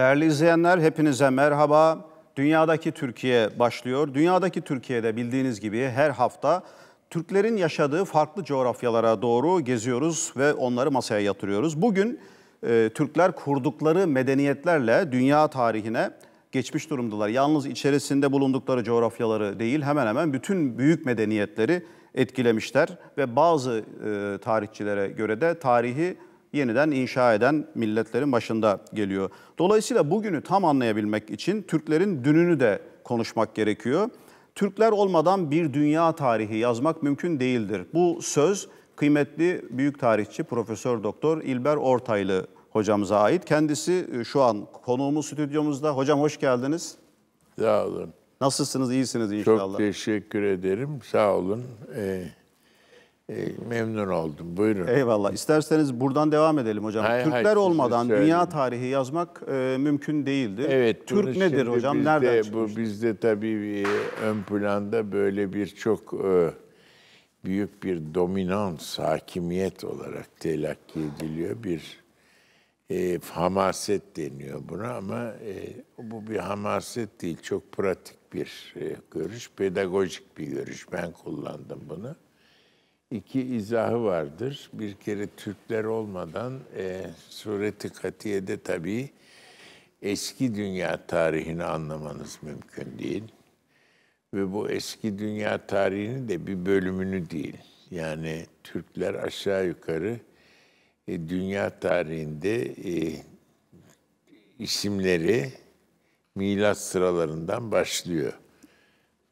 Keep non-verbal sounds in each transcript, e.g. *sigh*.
Değerli izleyenler hepinize merhaba. Dünyadaki Türkiye başlıyor. Dünyadaki Türkiye'de bildiğiniz gibi her hafta Türklerin yaşadığı farklı coğrafyalara doğru geziyoruz ve onları masaya yatırıyoruz. Bugün e, Türkler kurdukları medeniyetlerle dünya tarihine geçmiş durumdalar. Yalnız içerisinde bulundukları coğrafyaları değil hemen hemen bütün büyük medeniyetleri etkilemişler ve bazı e, tarihçilere göre de tarihi yeniden inşa eden milletlerin başında geliyor. Dolayısıyla bugünü tam anlayabilmek için Türklerin dününü de konuşmak gerekiyor. Türkler olmadan bir dünya tarihi yazmak mümkün değildir. Bu söz kıymetli büyük tarihçi Profesör Doktor İlber Ortaylı hocamıza ait. Kendisi e, şu an konuğumuz stüdyomuzda. Hocam hoş geldiniz. Sağ olun. Nasılsınız? İyisiniz inşallah. Çok teşekkür ederim. Sağ olun. Ee, e, memnun oldum. Buyurun. Eyvallah. İsterseniz buradan devam edelim hocam. Hayır, Türkler hayır, olmadan dünya tarihi yazmak e, mümkün değildi. Evet. Türk nedir hocam? Bizde, Nereden çıkmış? Bu bizde tabii e, ön planda böyle bir çok e, büyük bir dominans, hakimiyet olarak telakki ediliyor. Bir e, hamaset deniyor buna ama e, bu bir hamaset değil. Çok pratik bir e, görüş, pedagojik bir görüş. Ben kullandım bunu iki izahı vardır. Bir kere Türkler olmadan e, sureti katiyede tabii eski dünya tarihini anlamanız mümkün değil. Ve bu eski dünya tarihini de bir bölümünü değil. Yani Türkler aşağı yukarı e, dünya tarihinde e, isimleri milat sıralarından başlıyor.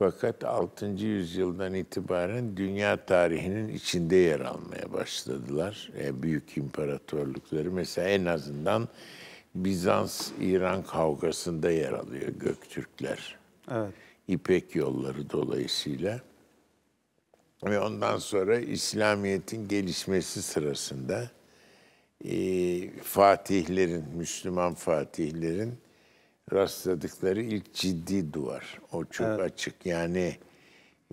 Fakat 6. yüzyıldan itibaren dünya tarihinin içinde yer almaya başladılar. E, büyük imparatorlukları mesela en azından Bizans-İran kavgasında yer alıyor Göktürkler. Evet. İpek yolları dolayısıyla. Ve ondan sonra İslamiyet'in gelişmesi sırasında e, fatihlerin, Müslüman fatihlerin rastladıkları ilk ciddi duvar. O çok evet. açık. Yani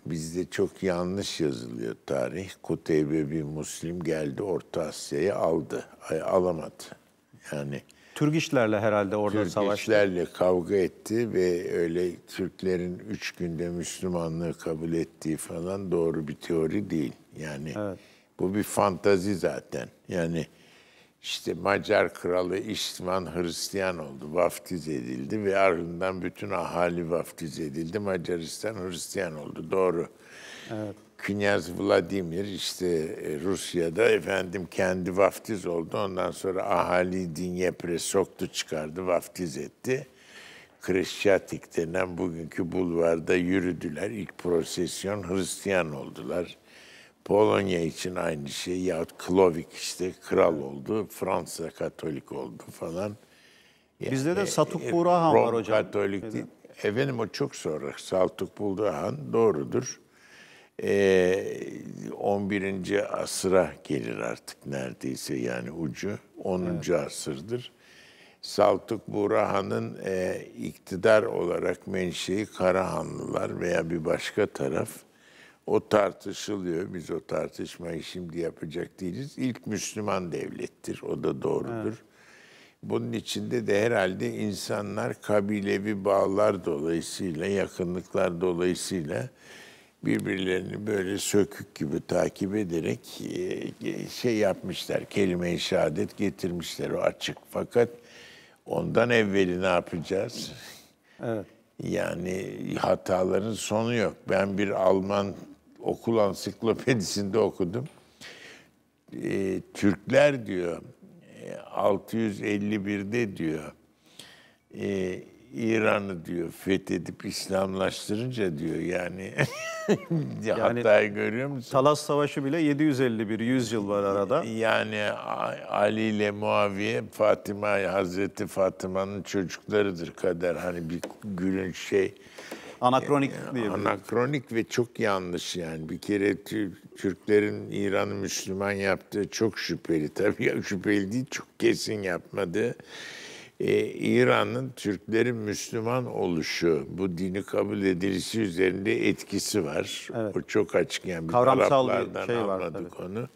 bizde çok yanlış yazılıyor tarih. Kuteybe bir Muslim geldi Orta Asya'yı aldı. Ay, alamadı. Yani Türk işlerle herhalde orada Türk savaştı. Türk işlerle kavga etti ve öyle Türklerin üç günde Müslümanlığı kabul ettiği falan doğru bir teori değil. Yani evet. bu bir fantazi zaten. Yani işte Macar kralı İsman Hristiyan oldu, vaftiz edildi ve ardından bütün ahali vaftiz edildi. Macaristan Hristiyan oldu, doğru. Evet. Künyaz Vladimir işte e, Rusya'da efendim kendi vaftiz oldu. Ondan sonra ahali Dinyepre soktu çıkardı, vaftiz etti. Kreşyatik denen bugünkü bulvarda yürüdüler. İlk prosesyon Hristiyan oldular. Polonya için aynı şey. Ya Klovik işte kral oldu. Fransa Katolik oldu falan. Yani, Bizde de Satuk e, Burahan var hocam. Katolik değil. Efendim o çok sonra. Saltuk Burahan doğrudur. Ee, 11. asıra gelir artık neredeyse yani ucu. 10. Evet. asırdır. Saltuk Burahan'ın e, iktidar olarak menşei Karahanlılar veya bir başka taraf. O tartışılıyor. Biz o tartışmayı şimdi yapacak değiliz. İlk Müslüman devlettir. O da doğrudur. Evet. Bunun içinde de herhalde insanlar kabilevi bağlar dolayısıyla, yakınlıklar dolayısıyla birbirlerini böyle sökük gibi takip ederek e, şey yapmışlar, kelime-i şehadet getirmişler o açık. Fakat ondan evveli ne yapacağız? Evet. Yani hataların sonu yok. Ben bir Alman okul ansiklopedisinde okudum. E, Türkler diyor 651'de e, diyor e, İran'ı diyor fethedip İslamlaştırınca diyor yani *laughs* yani, Hatay'ı görüyor musun? Talas Savaşı bile 751 100 yıl var arada. Yani Ali ile Muaviye Fatıma Hazreti Fatıma'nın çocuklarıdır kader hani bir gülün şey Anakronik diye. Anakronik ve çok yanlış yani. Bir kere Türklerin İran'ı Müslüman yaptığı çok şüpheli. Tabii şüpheli değil, çok kesin yapmadı. Ee, İran'ın Türklerin Müslüman oluşu, bu dini kabul edilişi üzerinde etkisi var. Evet. O çok açık yani. Kavramsal bir, şey var. tabii. onu.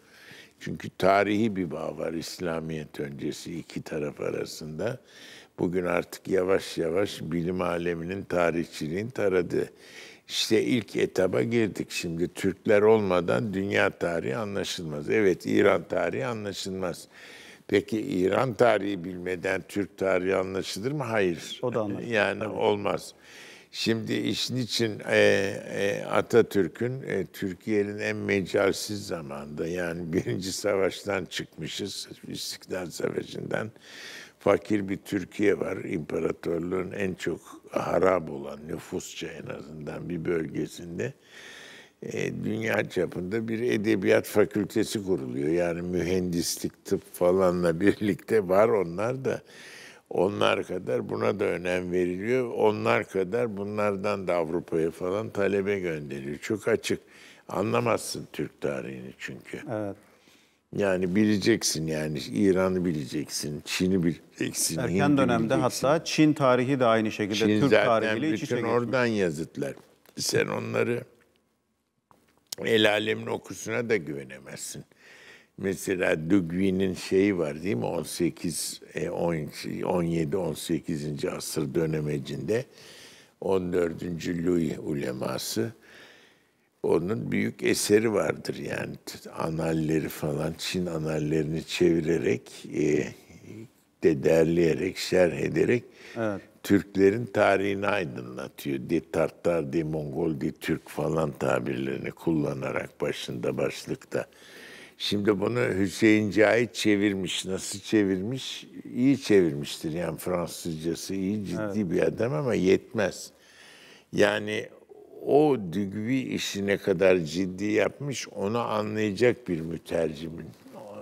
Çünkü tarihi bir bağ var İslamiyet öncesi iki taraf arasında. Bugün artık yavaş yavaş bilim aleminin, tarihçiliğin taradı. İşte ilk etaba girdik. Şimdi Türkler olmadan dünya tarihi anlaşılmaz. Evet İran tarihi anlaşılmaz. Peki İran tarihi bilmeden Türk tarihi anlaşılır mı? Hayır. O da anlaşılır. Yani Tabii. olmaz. Şimdi işin için e, e, Atatürk'ün e, Türkiye'nin en mecalsiz zamanda yani *laughs* birinci savaştan çıkmışız, İstiklal Savaşı'ndan fakir bir Türkiye var. İmparatorluğun en çok harap olan nüfusça en azından bir bölgesinde e, dünya çapında bir edebiyat fakültesi kuruluyor. Yani mühendislik, tıp falanla birlikte var onlar da. Onlar kadar buna da önem veriliyor. Onlar kadar bunlardan da Avrupa'ya falan talebe gönderiliyor. Çok açık. Anlamazsın Türk tarihini çünkü. Evet. Yani bileceksin yani İran'ı bileceksin, Çin'i bileceksin. Erken Hind'i dönemde bileceksin. hatta Çin tarihi de aynı şekilde Çin Türk tarihiyle iç içe geçmiş. oradan yazıtlar. Sen onları el alemin okusuna da güvenemezsin. Mesela Dugvin'in şeyi var değil mi? 18, 17, 18. asır dönemecinde 14. Louis uleması onun büyük eseri vardır yani analleri falan Çin anallerini çevirerek e, de derleyerek şerh ederek evet. Türklerin tarihini aydınlatıyor. Di Tartar, di Mongol, di Türk falan tabirlerini kullanarak başında başlıkta. Şimdi bunu Hüseyin Cahit çevirmiş. Nasıl çevirmiş? İyi çevirmiştir yani Fransızcası iyi ciddi evet. bir adam ama yetmez. Yani o digvi işi ne kadar ciddi yapmış onu anlayacak bir mütercimin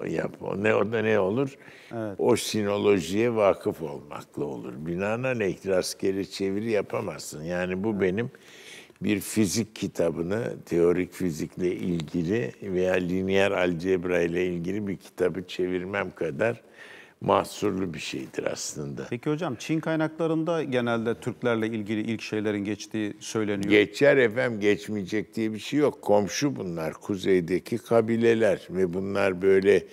yap. Ne orada ne olur? Evet. O sinolojiye vakıf olmakla olur. Binaenaleyh rastgele çeviri yapamazsın. Yani bu evet. benim bir fizik kitabını, teorik fizikle ilgili veya lineer algebra ile ilgili bir kitabı çevirmem kadar mahsurlu bir şeydir aslında. Peki hocam Çin kaynaklarında genelde Türklerle ilgili ilk şeylerin geçtiği söyleniyor. Geçer efem geçmeyecek diye bir şey yok. Komşu bunlar kuzeydeki kabileler ve bunlar böyle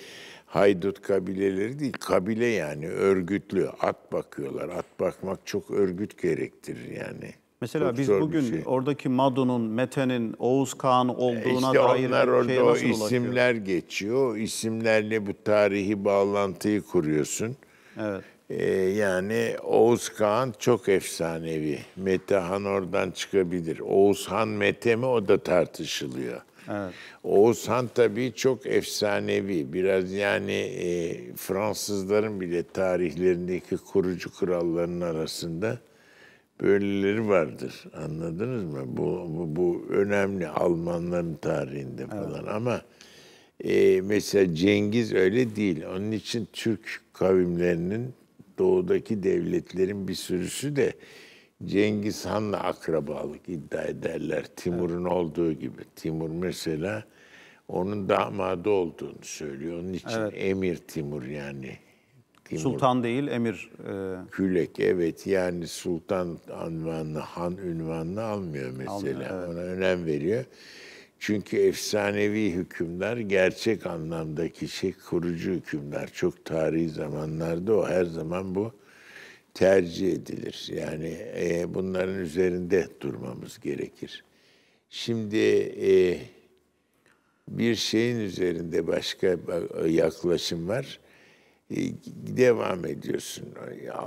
haydut kabileleri değil, kabile yani örgütlü. At bakıyorlar. At bakmak çok örgüt gerektirir yani. Mesela Çok biz bugün şey. oradaki Madu'nun, Mete'nin, Oğuz Kağan olduğuna e, işte dair onlar orada şeye o isimler ulaşıyor? geçiyor. O isimlerle bu tarihi bağlantıyı kuruyorsun. Evet. Ee, yani Oğuz Kağan çok efsanevi. Mete Han oradan çıkabilir. Oğuz Han Mete mi o da tartışılıyor. Evet. Oğuz Han tabii çok efsanevi. Biraz yani e, Fransızların bile tarihlerindeki kurucu kralların arasında böyleleri vardır. Anladınız mı? Bu, bu, bu önemli Almanların tarihinde falan evet. ama e, mesela Cengiz öyle değil. Onun için Türk kavimlerinin doğudaki devletlerin bir sürüsü de Cengiz Han'la akrabalık iddia ederler. Timur'un evet. olduğu gibi. Timur mesela onun damadı olduğunu söylüyor. Onun için evet. Emir Timur yani Timur. Sultan değil, emir. E... Külek, evet. Yani sultan anvanını, han ünvanını almıyor mesela. Almıyor, evet. Ona önem veriyor. Çünkü efsanevi hükümler gerçek anlamdaki şey kurucu hükümler. Çok tarihi zamanlarda o her zaman bu tercih edilir. Yani e, bunların üzerinde durmamız gerekir. Şimdi e, bir şeyin üzerinde başka yaklaşım var. Ee, devam ediyorsun.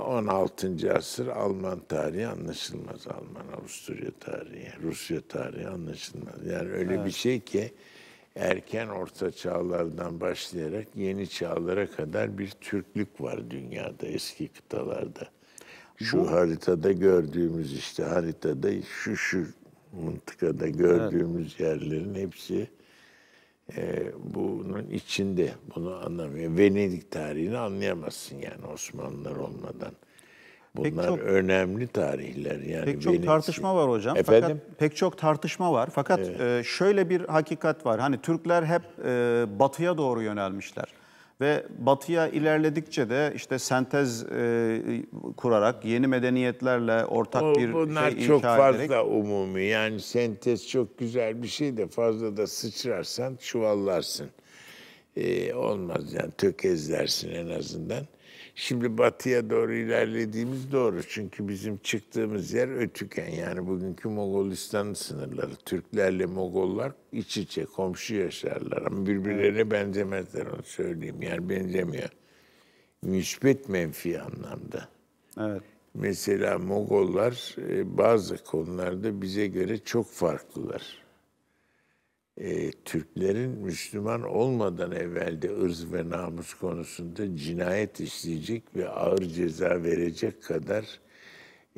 16. asır Alman tarihi anlaşılmaz. Alman, Avusturya tarihi, Rusya tarihi anlaşılmaz. Yani öyle evet. bir şey ki erken orta çağlardan başlayarak yeni çağlara kadar bir Türklük var dünyada eski kıtalarda. Şu Bu... haritada gördüğümüz işte haritada şu şu mıntıkada gördüğümüz evet. yerlerin hepsi e, bunun içinde bunu anlamıyor. Venedik tarihini anlayamazsın yani Osmanlılar olmadan. Bunlar pek çok, önemli tarihler yani. Pek çok Venedik. tartışma var hocam. Efendim? Fakat pek çok tartışma var. Fakat evet. e, şöyle bir hakikat var. Hani Türkler hep e, batıya doğru yönelmişler. Ve batıya ilerledikçe de işte sentez e, kurarak yeni medeniyetlerle ortak o, bir bunlar şey çok fazla ederek... umumi. Yani sentez çok güzel bir şey de fazla da sıçrarsan çuvallarsın. Ee, olmaz yani tökezlersin en azından. Şimdi batıya doğru ilerlediğimiz doğru. Çünkü bizim çıktığımız yer Ötüken yani bugünkü Mogolistan sınırları. Türklerle Mogollar iç içe, komşu yaşarlar. Ama birbirlerine benzemezler onu söyleyeyim. Yani benzemiyor. Müspet menfi anlamda. Evet. Mesela Mogollar e, bazı konularda bize göre çok farklılar e, Türklerin Müslüman olmadan evvelde ırz ve namus konusunda cinayet işleyecek ve ağır ceza verecek kadar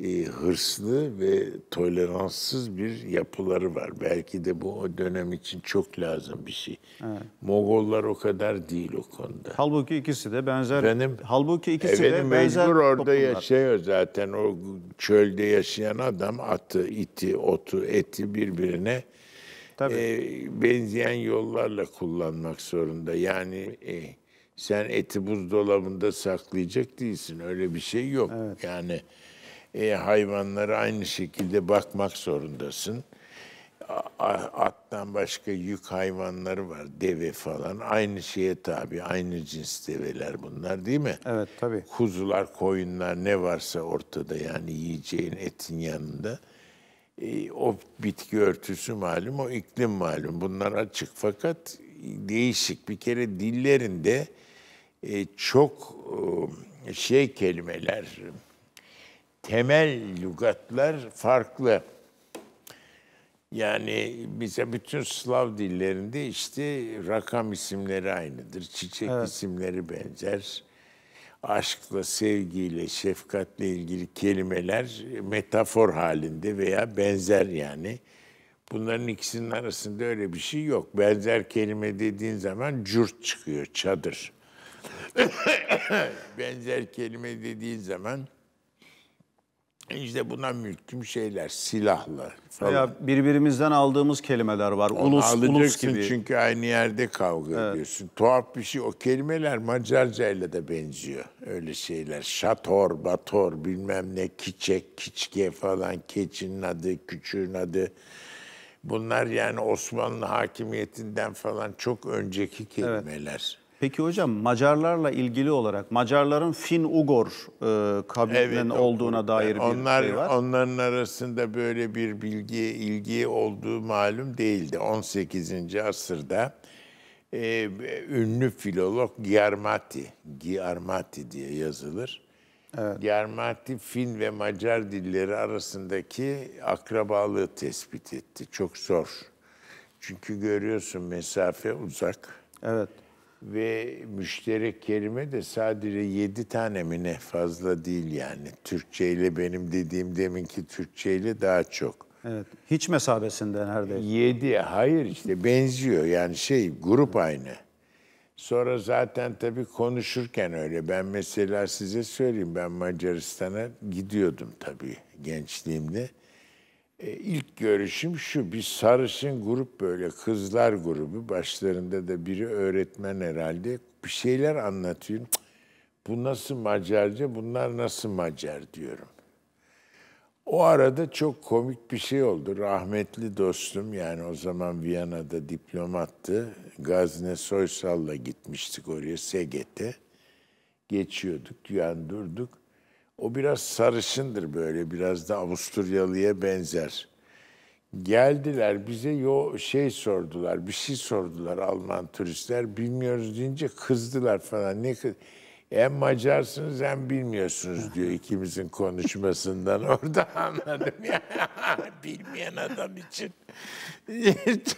e, hırslı ve toleranssız bir yapıları var. Belki de bu o dönem için çok lazım bir şey. Evet. Mogollar o kadar değil o konuda. Halbuki ikisi de benzer. Efendim, halbuki ikisi efendim, de benzer mecbur orada toplumlar. yaşıyor zaten. O çölde yaşayan adam atı, iti, otu, eti birbirine Tabii. E, benzeyen yollarla kullanmak zorunda. Yani e, sen eti buzdolabında saklayacak değilsin. Öyle bir şey yok. Evet. Yani e, hayvanlara aynı şekilde bakmak zorundasın. Attan başka yük hayvanları var, deve falan. Aynı şeye tabi, aynı cins develer bunlar değil mi? Evet, tabii. Kuzular, koyunlar ne varsa ortada yani yiyeceğin etin yanında. E, o bitki örtüsü malum, o iklim malum. Bunlar açık fakat değişik. Bir kere dillerinde e, çok e, şey kelimeler, temel lügatlar farklı. Yani bize bütün Slav dillerinde işte rakam isimleri aynıdır, çiçek evet. isimleri benzer aşkla, sevgiyle, şefkatle ilgili kelimeler metafor halinde veya benzer yani. Bunların ikisinin arasında öyle bir şey yok. Benzer kelime dediğin zaman cürt çıkıyor, çadır. *coughs* benzer kelime dediğin zaman e işte buna mülküm şeyler, silahlar falan. birbirimizden aldığımız kelimeler var. Onu ulus, ulus gibi. çünkü aynı yerde kavga evet. ediyorsun. Tuhaf bir şey. O kelimeler Macarca ile de benziyor. Öyle şeyler. Şator, bator, bilmem ne, kiçek, kiçke falan, keçinin adı, küçüğün adı. Bunlar yani Osmanlı hakimiyetinden falan çok önceki kelimeler. Evet. Peki hocam Macarlarla ilgili olarak Macarların Fin-Ugor e, kabilinin evet, olduğuna dair bir onlar, şey var. Onların arasında böyle bir bilgi ilgi olduğu malum değildi. 18. asırda e, ünlü filolog Giarmati, Giarmati diye yazılır. Evet. Giarmati Fin ve Macar dilleri arasındaki akrabalığı tespit etti. Çok zor. Çünkü görüyorsun mesafe uzak. Evet. Ve müşterek kelime de sadece yedi tane mi ne fazla değil yani. Türkçe ile benim dediğim deminki Türkçe ile daha çok. Evet. Hiç mesabesinde neredeyse. Yedi. Hayır işte benziyor. Yani şey grup aynı. Sonra zaten tabii konuşurken öyle. Ben mesela size söyleyeyim ben Macaristan'a gidiyordum tabii gençliğimde. E, ilk görüşüm şu, bir sarışın grup böyle, kızlar grubu, başlarında da biri öğretmen herhalde, bir şeyler anlatıyorum. bu nasıl Macarca, bunlar nasıl Macar diyorum. O arada çok komik bir şey oldu. Rahmetli dostum yani o zaman Viyana'da diplomattı. Gazne Soysal'la gitmiştik oraya SGT. Geçiyorduk, yani durduk. O biraz sarışındır böyle, biraz da Avusturyalı'ya benzer. Geldiler bize yo şey sordular, bir şey sordular Alman turistler. Bilmiyoruz deyince kızdılar falan. Ne kız hem Macarsınız hem bilmiyorsunuz diyor ikimizin konuşmasından. *laughs* Orada anladım ya. *laughs* Bilmeyen adam için.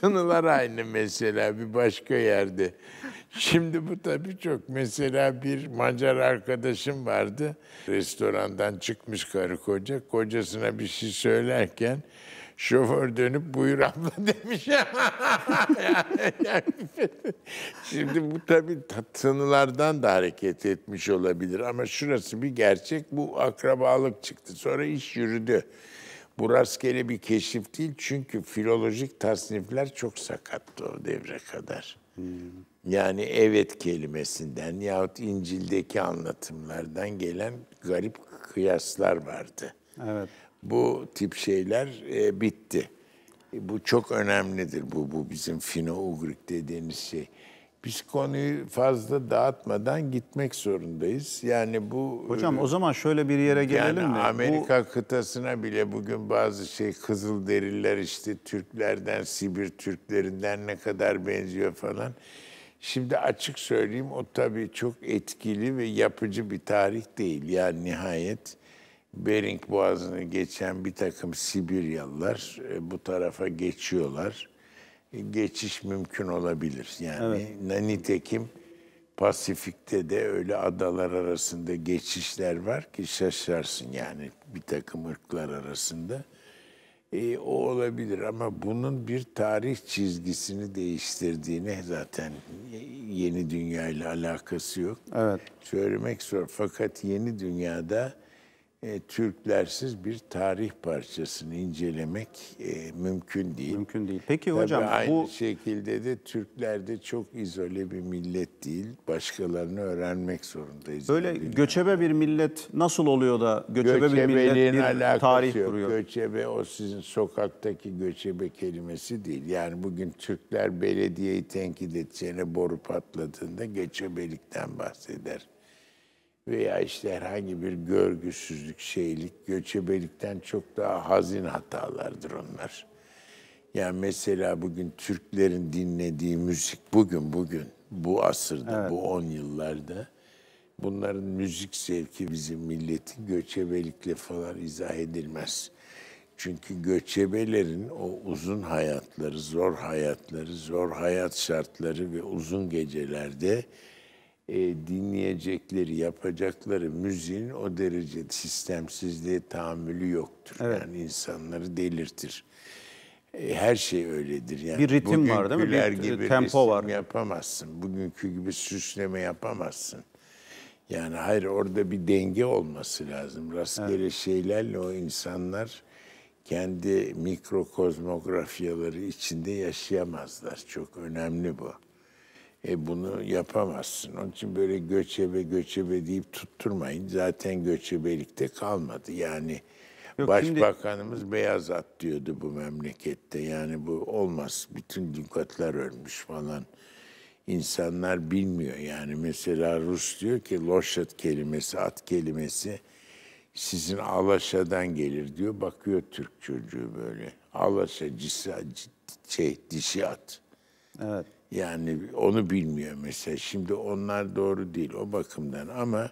Tanılar *laughs* aynı mesela bir başka yerde. Şimdi bu tabii çok. Mesela bir Macar arkadaşım vardı. Restorandan çıkmış karı koca. Kocasına bir şey söylerken şoför dönüp buyur abla *laughs* demiş. *laughs* Şimdi bu tabii sınırlardan da hareket etmiş olabilir ama şurası bir gerçek. Bu akrabalık çıktı. Sonra iş yürüdü. Bu rastgele bir keşif değil çünkü filolojik tasnifler çok sakattı o devre kadar. Yani evet kelimesinden yahut İncil'deki anlatımlardan gelen garip kıyaslar vardı. Evet. Bu tip şeyler e, bitti. E, bu çok önemlidir bu bu bizim Fino-Ugrik dediğiniz şey biz konuyu fazla dağıtmadan gitmek zorundayız. Yani bu Hocam e, o zaman şöyle bir yere gelelim yani mi? Amerika bu... kıtasına bile bugün bazı şey kızıl deriler işte Türklerden, Sibir Türklerinden ne kadar benziyor falan. Şimdi açık söyleyeyim o tabii çok etkili ve yapıcı bir tarih değil. Yani nihayet Bering Boğazı'nı geçen bir takım Sibiryalılar e, bu tarafa geçiyorlar geçiş mümkün olabilir. Yani evet. nitekim Pasifik'te de öyle adalar arasında geçişler var ki şaşarsın yani bir takım ırklar arasında. E, o olabilir ama bunun bir tarih çizgisini değiştirdiğini zaten yeni dünya ile alakası yok. Evet. Söylemek zor. Fakat yeni dünyada e, Türklersiz bir tarih parçasını incelemek e, mümkün değil. Mümkün değil. Peki Tabii hocam aynı bu şekilde de Türkler de çok izole bir millet değil. Başkalarını öğrenmek zorundayız. Böyle göçebe bir millet nasıl oluyor da göçebe bir millet bir tarih yok. kuruyor? Göçebe o sizin sokaktaki göçebe kelimesi değil. Yani bugün Türkler belediyeyi tenkit edeceğine boru patladığında göçebelikten bahseder veya işte herhangi bir görgüsüzlük, şeylik, göçebelikten çok daha hazin hatalardır onlar. Yani mesela bugün Türklerin dinlediği müzik bugün bugün bu asırda, evet. bu on yıllarda bunların müzik zevki bizim milletin göçebelikle falan izah edilmez. Çünkü göçebelerin o uzun hayatları, zor hayatları, zor hayat şartları ve uzun gecelerde e, dinleyecekleri, yapacakları müziğin o derece sistemsizliğe tahammülü yoktur. Evet. Yani insanları delirtir. E, her şey öyledir. Yani bir ritim var değil mi? Bir gibi tempo var. Yapamazsın. Bugünkü gibi süsleme yapamazsın. Yani hayır orada bir denge olması lazım. Rastgele evet. şeylerle o insanlar kendi mikrokozmografyaları içinde yaşayamazlar. Çok önemli bu. E bunu yapamazsın. Onun için böyle göçebe göçebe deyip tutturmayın. Zaten göçebelikte kalmadı. Yani Yok, Başbakanımız şimdi... beyaz at diyordu bu memlekette. Yani bu olmaz. Bütün lügatlar ölmüş falan. İnsanlar bilmiyor. Yani mesela Rus diyor ki loşat kelimesi, at kelimesi sizin Alaşa'dan gelir diyor. Bakıyor Türk çocuğu böyle. Alaşa cisa, şey, dişi at. Evet. Yani onu bilmiyor mesela. Şimdi onlar doğru değil o bakımdan ama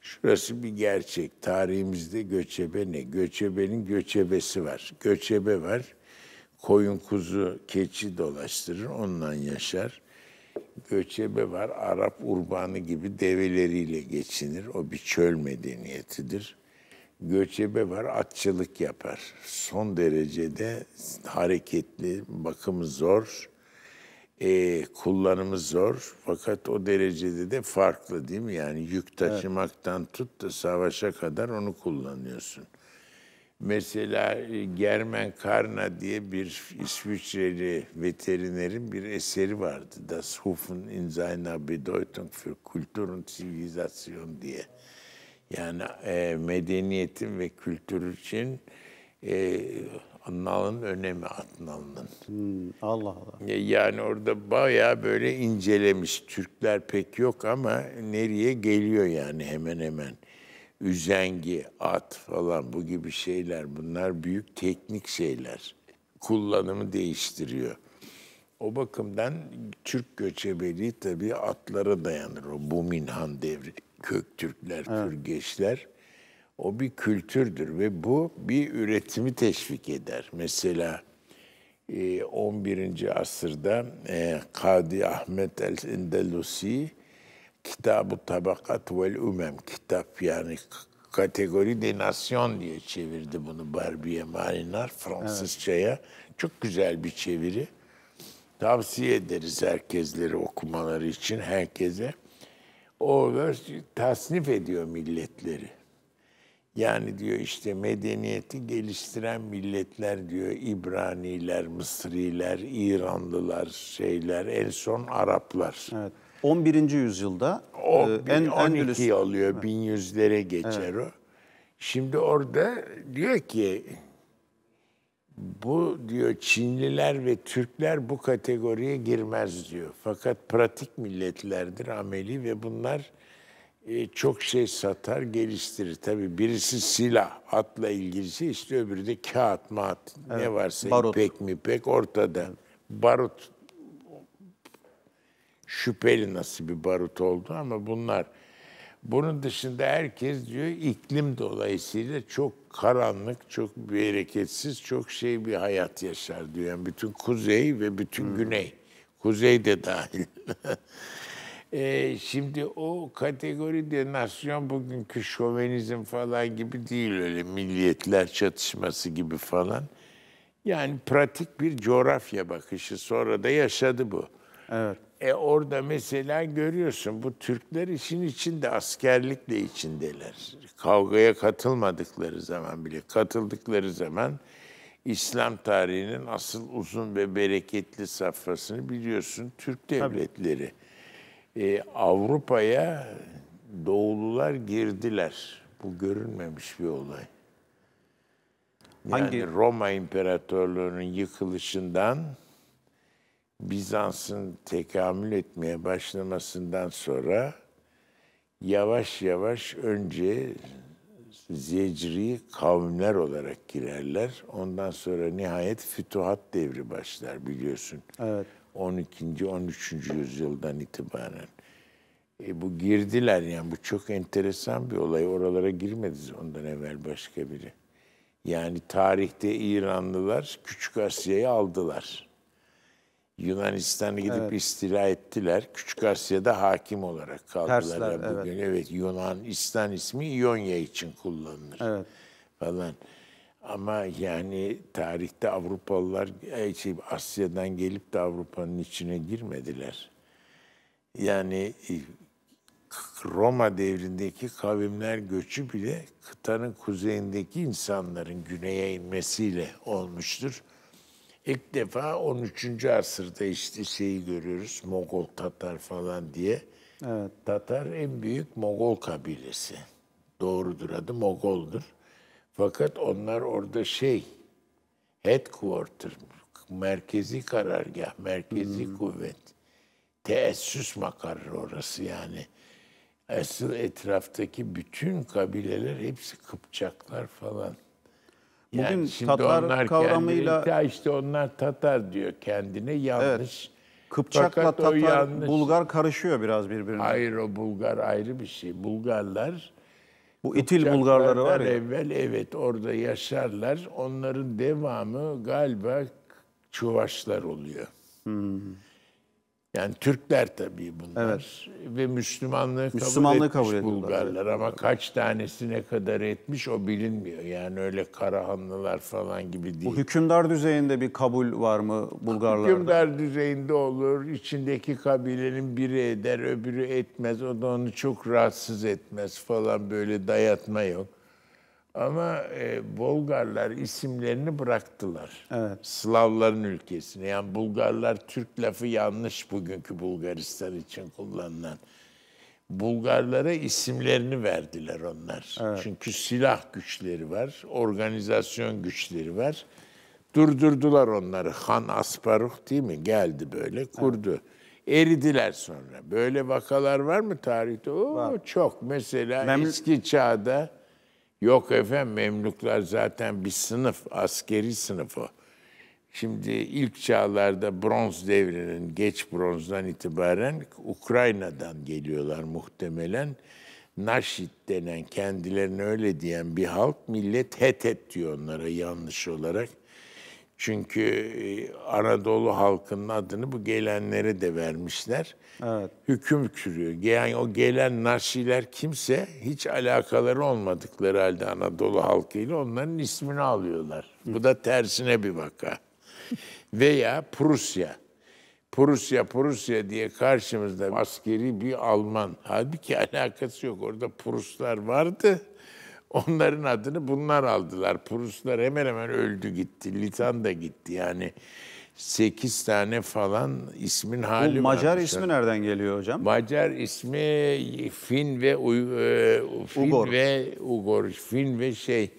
şurası bir gerçek. Tarihimizde göçebe ne? Göçebenin göçebesi var. Göçebe var. Koyun, kuzu, keçi dolaştırır, ondan yaşar. Göçebe var, Arap urbanı gibi develeriyle geçinir. O bir çöl medeniyetidir göçebe var, atçılık yapar. Son derecede hareketli, bakımı zor e, kullanımı zor fakat o derecede de farklı değil mi? Yani yük taşımaktan evet. tut da savaşa kadar onu kullanıyorsun. Mesela e, Germen Karna diye bir İsviçreli veterinerin bir eseri vardı. Das Hufen in seiner Bedeutung für Kultur und Zivilisation diye. Yani e, medeniyetin ve kültür için e, Annalın önemi Adnan'ın. Hmm, Allah Allah. E, yani orada bayağı böyle incelemiş. Türkler pek yok ama nereye geliyor yani hemen hemen. Üzengi, at falan bu gibi şeyler. Bunlar büyük teknik şeyler. Kullanımı değiştiriyor. O bakımdan Türk göçebeliği tabii atlara dayanır. O Buminhan devri, Köktürkler, evet. Pürgeçler o bir kültürdür ve bu bir üretimi teşvik eder. Mesela 11. E, asırda Kadi e, Ahmet el-Endelusi Kitab-ı Tabakat vel Umem kitap yani kategori de nasyon diye çevirdi bunu Barbiye Marinar Fransızcaya. Evet. Çok güzel bir çeviri. Tavsiye ederiz herkesleri okumaları için herkese. O tasnif ediyor milletleri. Yani diyor işte medeniyeti geliştiren milletler diyor İbraniler, Mısriler, İranlılar, şeyler, en son Araplar. Evet. 11. yüzyılda o, e, en, 12 en oluyor, evet. 1100'lere geçer evet. o. Şimdi orada diyor ki bu diyor Çinliler ve Türkler bu kategoriye girmez diyor. Fakat pratik milletlerdir ameli ve bunlar e, çok şey satar, geliştirir. Tabii birisi silah, atla ilgilisi, işte öbürü de kağıt, mat, evet, ne varsa barut. ipek mi pek ortada. Barut şüpheli nasıl bir barut oldu ama bunlar. Bunun dışında herkes diyor iklim dolayısıyla çok karanlık, çok bereketsiz, çok şey bir hayat yaşar diyor. Yani bütün kuzey ve bütün hmm. güney. Kuzey de dahil. *laughs* E, şimdi o kategoride nasyon bugünkü şovenizm falan gibi değil öyle milliyetler çatışması gibi falan. Yani pratik bir coğrafya bakışı sonra da yaşadı bu. Evet. E orada mesela görüyorsun bu Türkler işin içinde askerlikle içindeler. Kavgaya katılmadıkları zaman bile katıldıkları zaman İslam tarihinin asıl uzun ve bereketli safhasını biliyorsun Türk devletleri. Tabii e, Avrupa'ya doğulular girdiler. Bu görünmemiş bir olay. Yani Hangi? Roma İmparatorluğu'nun yıkılışından Bizans'ın tekamül etmeye başlamasından sonra yavaş yavaş önce zecri kavimler olarak girerler. Ondan sonra nihayet fütuhat devri başlar biliyorsun. Evet. 12. 13. yüzyıldan itibaren. E bu girdiler yani bu çok enteresan bir olay. Oralara girmediz ondan evvel başka biri. Yani tarihte İranlılar Küçük Asya'yı aldılar. Yunanistan'ı gidip evet. istila ettiler. Küçük Asya'da hakim olarak kaldılar. Persler, bugün evet. evet Yunanistan ismi İonya için kullanılır. Evet. Falan. Ama yani tarihte Avrupalılar e, şey, Asya'dan gelip de Avrupa'nın içine girmediler. Yani e, Roma devrindeki kavimler göçü bile kıtanın kuzeyindeki insanların güneye inmesiyle olmuştur ilk defa 13. asırda işte şeyi görüyoruz. Mogol Tatar falan diye. Evet. Tatar en büyük Mogol kabilesi. Doğrudur adı Mogol'dur. Fakat onlar orada şey headquarter merkezi karargah, merkezi hmm. kuvvet. Teessüs makarı orası yani. Asıl etraftaki bütün kabileler hepsi Kıpçaklar falan. Yani Bugün şimdi Tatar onlar kavramıyla kendini, işte onlar Tatar diyor kendine yanlış. Evet. Kıpçakla Fakat Tatar, yanlış. Bulgar karışıyor biraz birbirine. Hayır o Bulgar ayrı bir şey. Bulgarlar bu itil Bulgarları var ya. Evvel evet orada yaşarlar. Onların devamı galiba Çuvaşlar oluyor. Hmm. Yani Türkler tabii bunlar. Evet. Ve Müslümanlığı, Müslümanlığı kabul etmiş kabul Bulgarlar ama evet. kaç tanesi ne kadar etmiş o bilinmiyor. Yani öyle Karahanlılar falan gibi değil. Bu hükümdar düzeyinde bir kabul var mı Bulgarlarda? Hükümdar düzeyinde olur. İçindeki kabilenin biri eder, öbürü etmez. O da onu çok rahatsız etmez falan böyle dayatma yok. Ama e, Bulgarlar isimlerini bıraktılar. Evet. Slavların ülkesine. Yani Bulgarlar Türk lafı yanlış bugünkü Bulgaristan için kullanılan. Bulgarlara isimlerini verdiler onlar. Evet. Çünkü silah güçleri var, organizasyon güçleri var. Durdurdular onları. Han Asparuh değil mi? Geldi böyle kurdu. Evet eridiler sonra. Böyle vakalar var mı tarihte? Oo, var. Çok. Mesela Mem eski çağda Yok efendim Memluklar zaten bir sınıf, askeri sınıfı. Şimdi ilk çağlarda bronz devrinin geç bronzdan itibaren Ukrayna'dan geliyorlar muhtemelen. Naşit denen kendilerini öyle diyen bir halk millet het et diyor onlara yanlış olarak. Çünkü e, Anadolu halkının adını bu gelenlere de vermişler. Evet. Hüküm sürüyor. Yani o gelen naşiler kimse hiç alakaları olmadıkları halde Anadolu halkıyla onların ismini alıyorlar. Bu da tersine bir vaka. Veya Prusya. Prusya, Prusya diye karşımızda askeri bir Alman. Halbuki alakası yok. Orada Pruslar vardı. Onların adını bunlar aldılar. Puruslar hemen hemen öldü gitti. Litan da gitti. Yani 8 tane falan ismin hali Bu Macar varmışlar. ismi nereden geliyor hocam? Macar ismi Fin ve e, Fin Ugor. ve Ugor, Fin ve şey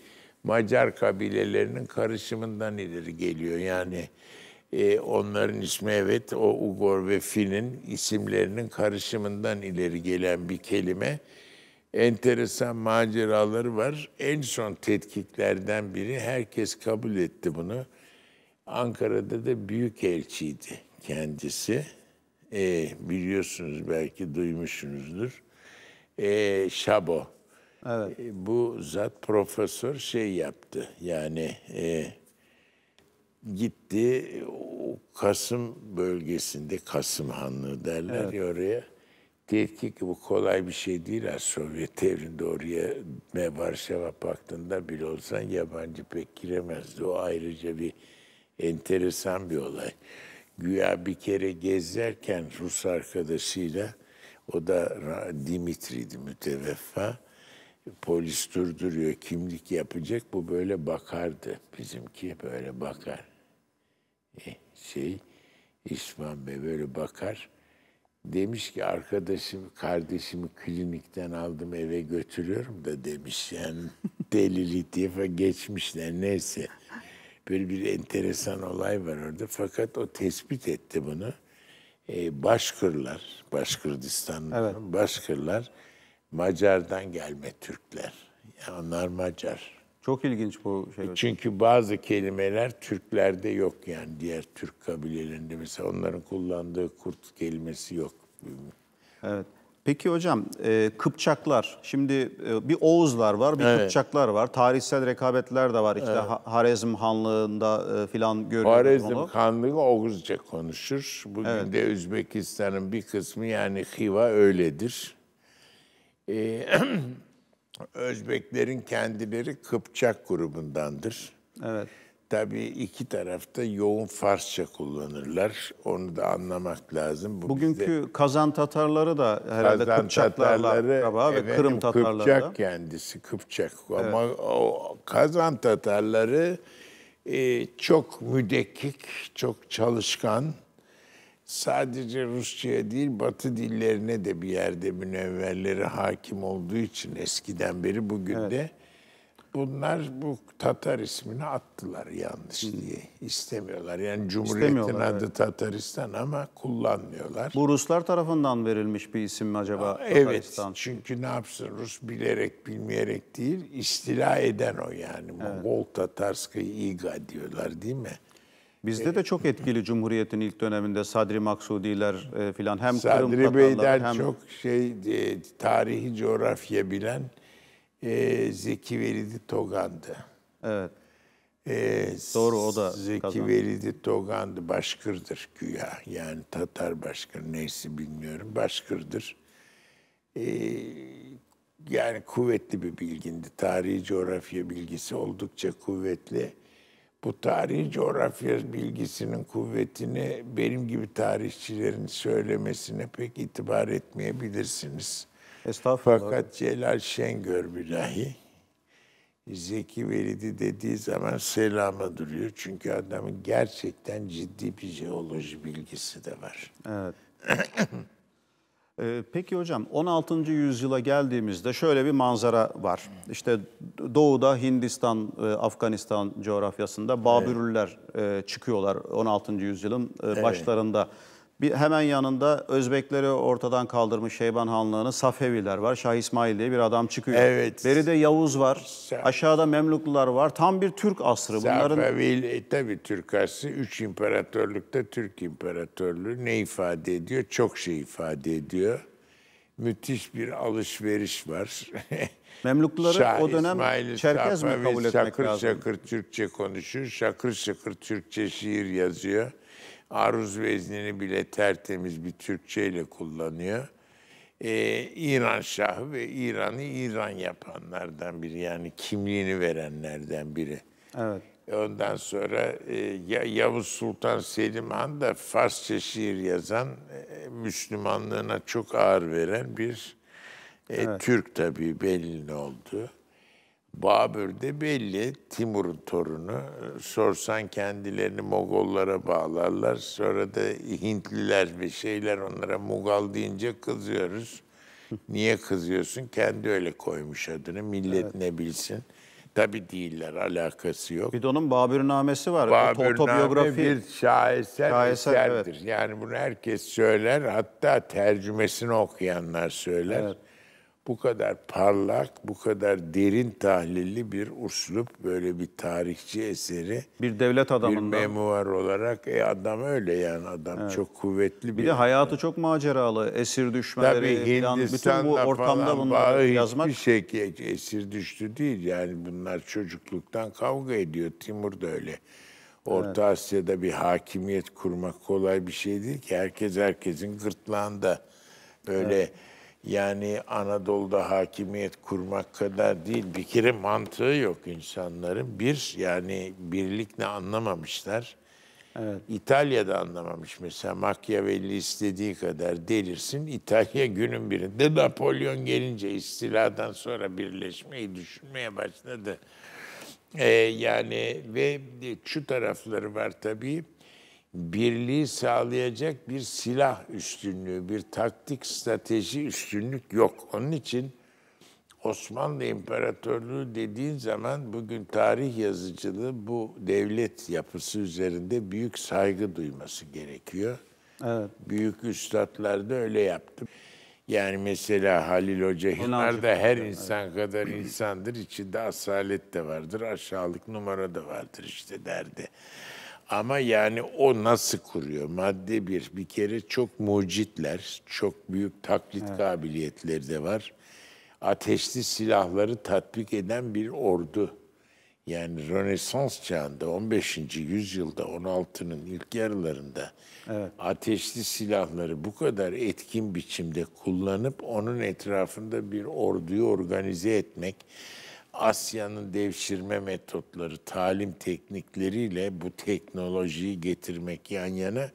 Macar kabilelerinin karışımından ileri geliyor. Yani e, onların ismi evet o Ugor ve Fin'in isimlerinin karışımından ileri gelen bir kelime enteresan maceraları var. En son tetkiklerden biri herkes kabul etti bunu. Ankara'da da büyük elçiydi kendisi. E, biliyorsunuz belki duymuşsunuzdur. E, Şabo. Evet. E, bu zat profesör şey yaptı. Yani e, gitti o Kasım bölgesinde Kasım Hanlığı derler evet. ya oraya Tehdit ki bu kolay bir şey değil. Yani Sovyet devrinde oraya ne Varşova Paktı'nda bile olsan yabancı pek giremezdi. O ayrıca bir enteresan bir olay. Güya bir kere gezerken Rus arkadaşıyla o da Dimitri'di müteveffa. Polis durduruyor kimlik yapacak bu böyle bakardı. Bizimki böyle bakar. E, şey İsmail Bey böyle bakar demiş ki arkadaşım kardeşimi klinikten aldım eve götürüyorum da demiş yani delilik diye falan geçmişler neyse. Böyle bir enteresan olay var orada fakat o tespit etti bunu. Ee, Başkırlar, Başkırdistan'dan evet. Başkırlar Macar'dan gelme Türkler. Yani onlar Macar. Çok ilginç bu şey. Çünkü bazı kelimeler Türklerde yok yani diğer Türk kabilelerinde. Mesela onların kullandığı kurt kelimesi yok. Evet. Peki hocam e, Kıpçaklar, şimdi e, bir Oğuzlar var, bir evet. Kıpçaklar var. Tarihsel rekabetler de var. işte evet. Harezm Hanlığı'nda e, filan görüyoruz Harezm onu. Hanlığı Oğuzca konuşur. Bugün evet. de Üzbekistan'ın bir kısmı yani Hiva öyledir. E, *clears throat* Özbeklerin kendileri Kıpçak grubundandır. Evet. Tabii iki tarafta yoğun Farsça kullanırlar. Onu da anlamak lazım. Bu Bugünkü bize... Kazan Tatarları da herhalde Kazan Kıpçaklarla akraba ve Kırım Tatarları Kıpçak da. kendisi Kıpçak. Evet. Ama o Kazan Tatarları e, çok müdekkik, çok çalışkan sadece Rusça'ya değil Batı dillerine de bir yerde münevverleri hakim olduğu için eskiden beri bugün evet. de bunlar bu Tatar ismini attılar yanlış Hı. diye. istemiyorlar Yani Cumhuriyet'in adı evet. Tataristan ama kullanmıyorlar. Bu Ruslar tarafından verilmiş bir isim mi acaba Aa, Evet. Çünkü ne yapsın Rus bilerek bilmeyerek değil istila eden o yani. Evet. Mongol Tatarskaya İga diyorlar değil mi? Bizde de çok etkili Cumhuriyet'in ilk döneminde Sadri Maksudiler e, filan hem Sadri Kırım Beyler hem... çok şey e, tarihi coğrafya bilen e, Zeki Velidi Togan'dı. Evet. E, Doğru o da Zeki kazandı. Velidi Togan'dı. Başkırdır güya. Yani Tatar başkır neyse bilmiyorum. Başkırdır. E, yani kuvvetli bir bilgindi. Tarihi coğrafya bilgisi oldukça kuvvetli bu tarih coğrafya bilgisinin kuvvetini benim gibi tarihçilerin söylemesine pek itibar etmeyebilirsiniz. Estağfurullah. Fakat Celal Şengör bilahi Zeki Velidi dediği zaman selama duruyor. Çünkü adamın gerçekten ciddi bir jeoloji bilgisi de var. Evet. *clears throat* Ee, peki hocam 16. yüzyıla geldiğimizde şöyle bir manzara var. İşte doğuda Hindistan, e, Afganistan coğrafyasında Babürüller evet. e, çıkıyorlar 16. yüzyılın e, evet. başlarında. Bir, hemen yanında Özbekleri ortadan kaldırmış Şeyban Hanlığı'nı Safeviler var. Şah İsmail diye bir adam çıkıyor. Evet. Beride Yavuz var. Aşağıda Memluklular var. Tam bir Türk asrı. Bunların... Safevil e, tabii Türk asrı. Üç imparatorlukta Türk imparatorluğu ne ifade ediyor? Çok şey ifade ediyor. Müthiş bir alışveriş var. *laughs* Memlukluları Şah o dönem İsmail, Çerkez Safavil, mi kabul etmek şakır lazım? Şakır şakır Türkçe konuşuyor. Şakır şakır Türkçe şiir yazıyor aruz veznini bile tertemiz bir Türkçe ile kullanıyor. Ee, İran Şahı ve İran'ı İran yapanlardan biri yani kimliğini verenlerden biri. Evet. Ondan sonra e, Yavuz Sultan Selim Han da Farsça şiir yazan, e, Müslümanlığına çok ağır veren bir e, evet. Türk tabii belli oldu. Babür de belli, Timur torunu. Sorsan kendilerini Mogollara bağlarlar. Sonra da Hintliler bir şeyler onlara Mughal deyince kızıyoruz. Niye kızıyorsun? Kendi öyle koymuş adını. Millet evet. ne bilsin. Tabi değiller, alakası yok. Bir de onun Babürnamesi var. Babürname bir şaheser, şaheser eserdir. Evet. Yani bunu herkes söyler, hatta tercümesini okuyanlar söyler. Evet bu kadar parlak, bu kadar derin tahlilli bir uslup, böyle bir tarihçi eseri. Bir devlet adamından. Bir memuar olarak. E adam öyle yani adam evet. çok kuvvetli bir. Bir de hayatı çok maceralı. Esir düşmeleri Tabii falan. Bütün bu ortamda bunları yazmak. Hiçbir şey esir düştü değil. Yani bunlar çocukluktan kavga ediyor. Timur da öyle. Orta evet. Asya'da bir hakimiyet kurmak kolay bir şey değil ki. Herkes herkesin gırtlağında. Böyle... Evet yani Anadolu'da hakimiyet kurmak kadar değil. Bir kere mantığı yok insanların. Bir, yani birlik ne anlamamışlar. Evet. İtalya'da anlamamış mesela Machiavelli istediği kadar delirsin. İtalya günün birinde Napolyon gelince istiladan sonra birleşmeyi düşünmeye başladı. Ee, yani ve şu tarafları var tabii birliği sağlayacak bir silah üstünlüğü, bir taktik strateji üstünlük yok. Onun için Osmanlı İmparatorluğu dediğin zaman bugün tarih yazıcılığı bu devlet yapısı üzerinde büyük saygı duyması gerekiyor. Evet. Büyük üstadlar da öyle yaptı. Yani mesela Halil Hoca Hinar da her insan kadar insandır. içinde asalet de vardır, aşağılık numara da vardır işte derdi. Ama yani o nasıl kuruyor? Madde bir, bir kere çok mucitler, çok büyük taklit evet. kabiliyetleri de var. Ateşli silahları tatbik eden bir ordu. Yani Rönesans çağında 15. yüzyılda 16'nın ilk yarılarında evet. ateşli silahları bu kadar etkin biçimde kullanıp onun etrafında bir orduyu organize etmek Asya'nın devşirme metotları, talim teknikleriyle bu teknolojiyi getirmek yan yana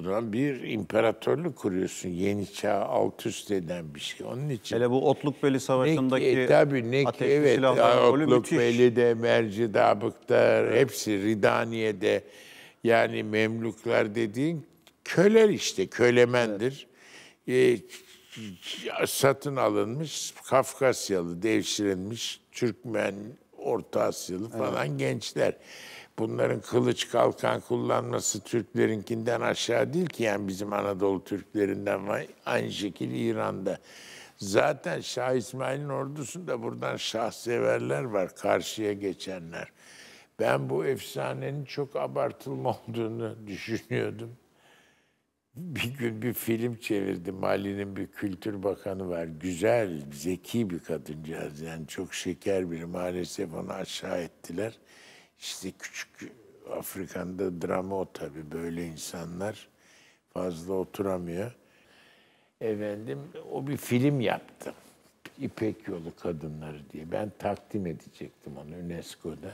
o zaman bir imparatorluk kuruyorsun. Yeni çağ alt üst eden bir şey. Onun için. Hele bu Otluk Beli Savaşı'ndaki ne, ki, e, tabii, ne, ateşli evet, Otluk Beli'de, Mercidabık'ta, evet. hepsi Ridaniye'de. Yani Memluklar dediğin köler işte, kölemendir. Evet. Ee, satın alınmış, Kafkasyalı, devşirilmiş Türkmen, Orta Asyalı falan evet. gençler. Bunların kılıç kalkan kullanması Türklerinkinden aşağı değil ki yani bizim Anadolu Türklerinden Aynı şekilde İran'da. Zaten Şah İsmail'in ordusunda buradan şahseverler var, karşıya geçenler. Ben bu efsanenin çok abartılma *laughs* olduğunu düşünüyordum bir gün bir film çevirdi. Mali'nin bir kültür bakanı var. Güzel, zeki bir kadıncağız. Yani çok şeker biri. Maalesef onu aşağı ettiler. İşte küçük Afrika'nda drama o tabii. Böyle insanlar fazla oturamıyor. Efendim o bir film yaptı. İpek Yolu Kadınları diye. Ben takdim edecektim onu UNESCO'da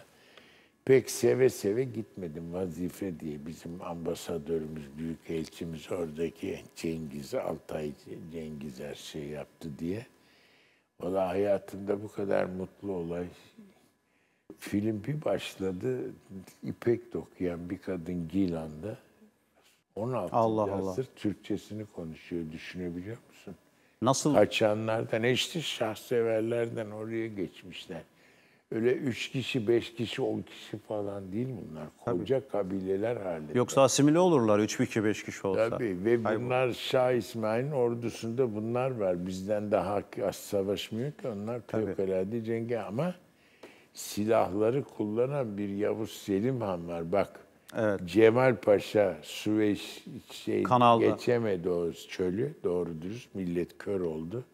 pek seve seve gitmedim vazife diye. Bizim ambasadörümüz, büyük elçimiz oradaki Cengiz, Altay Cengiz her şey yaptı diye. Valla hayatımda bu kadar mutlu olay. Film bir başladı, İpek dokuyan bir kadın Gilan'da. 16 Allah yazdır Allah. Türkçesini konuşuyor, düşünebiliyor musun? Nasıl? Kaçanlardan, işte şahseverlerden oraya geçmişler. Öyle üç kişi, beş kişi, on kişi falan değil bunlar. Koca Tabii. kabileler halinde. Yoksa asimile olurlar üç kişi, beş kişi olsa. Tabii ve bunlar Şah İsmail'in ordusunda bunlar var. Bizden daha az savaşmıyor ki onlar fevkalade cenge ama silahları kullanan bir Yavuz Selim Han var. Bak evet. Cemal Paşa Süveyş şey, Kanalda. geçemedi o çölü doğru dürüst. Millet kör oldu.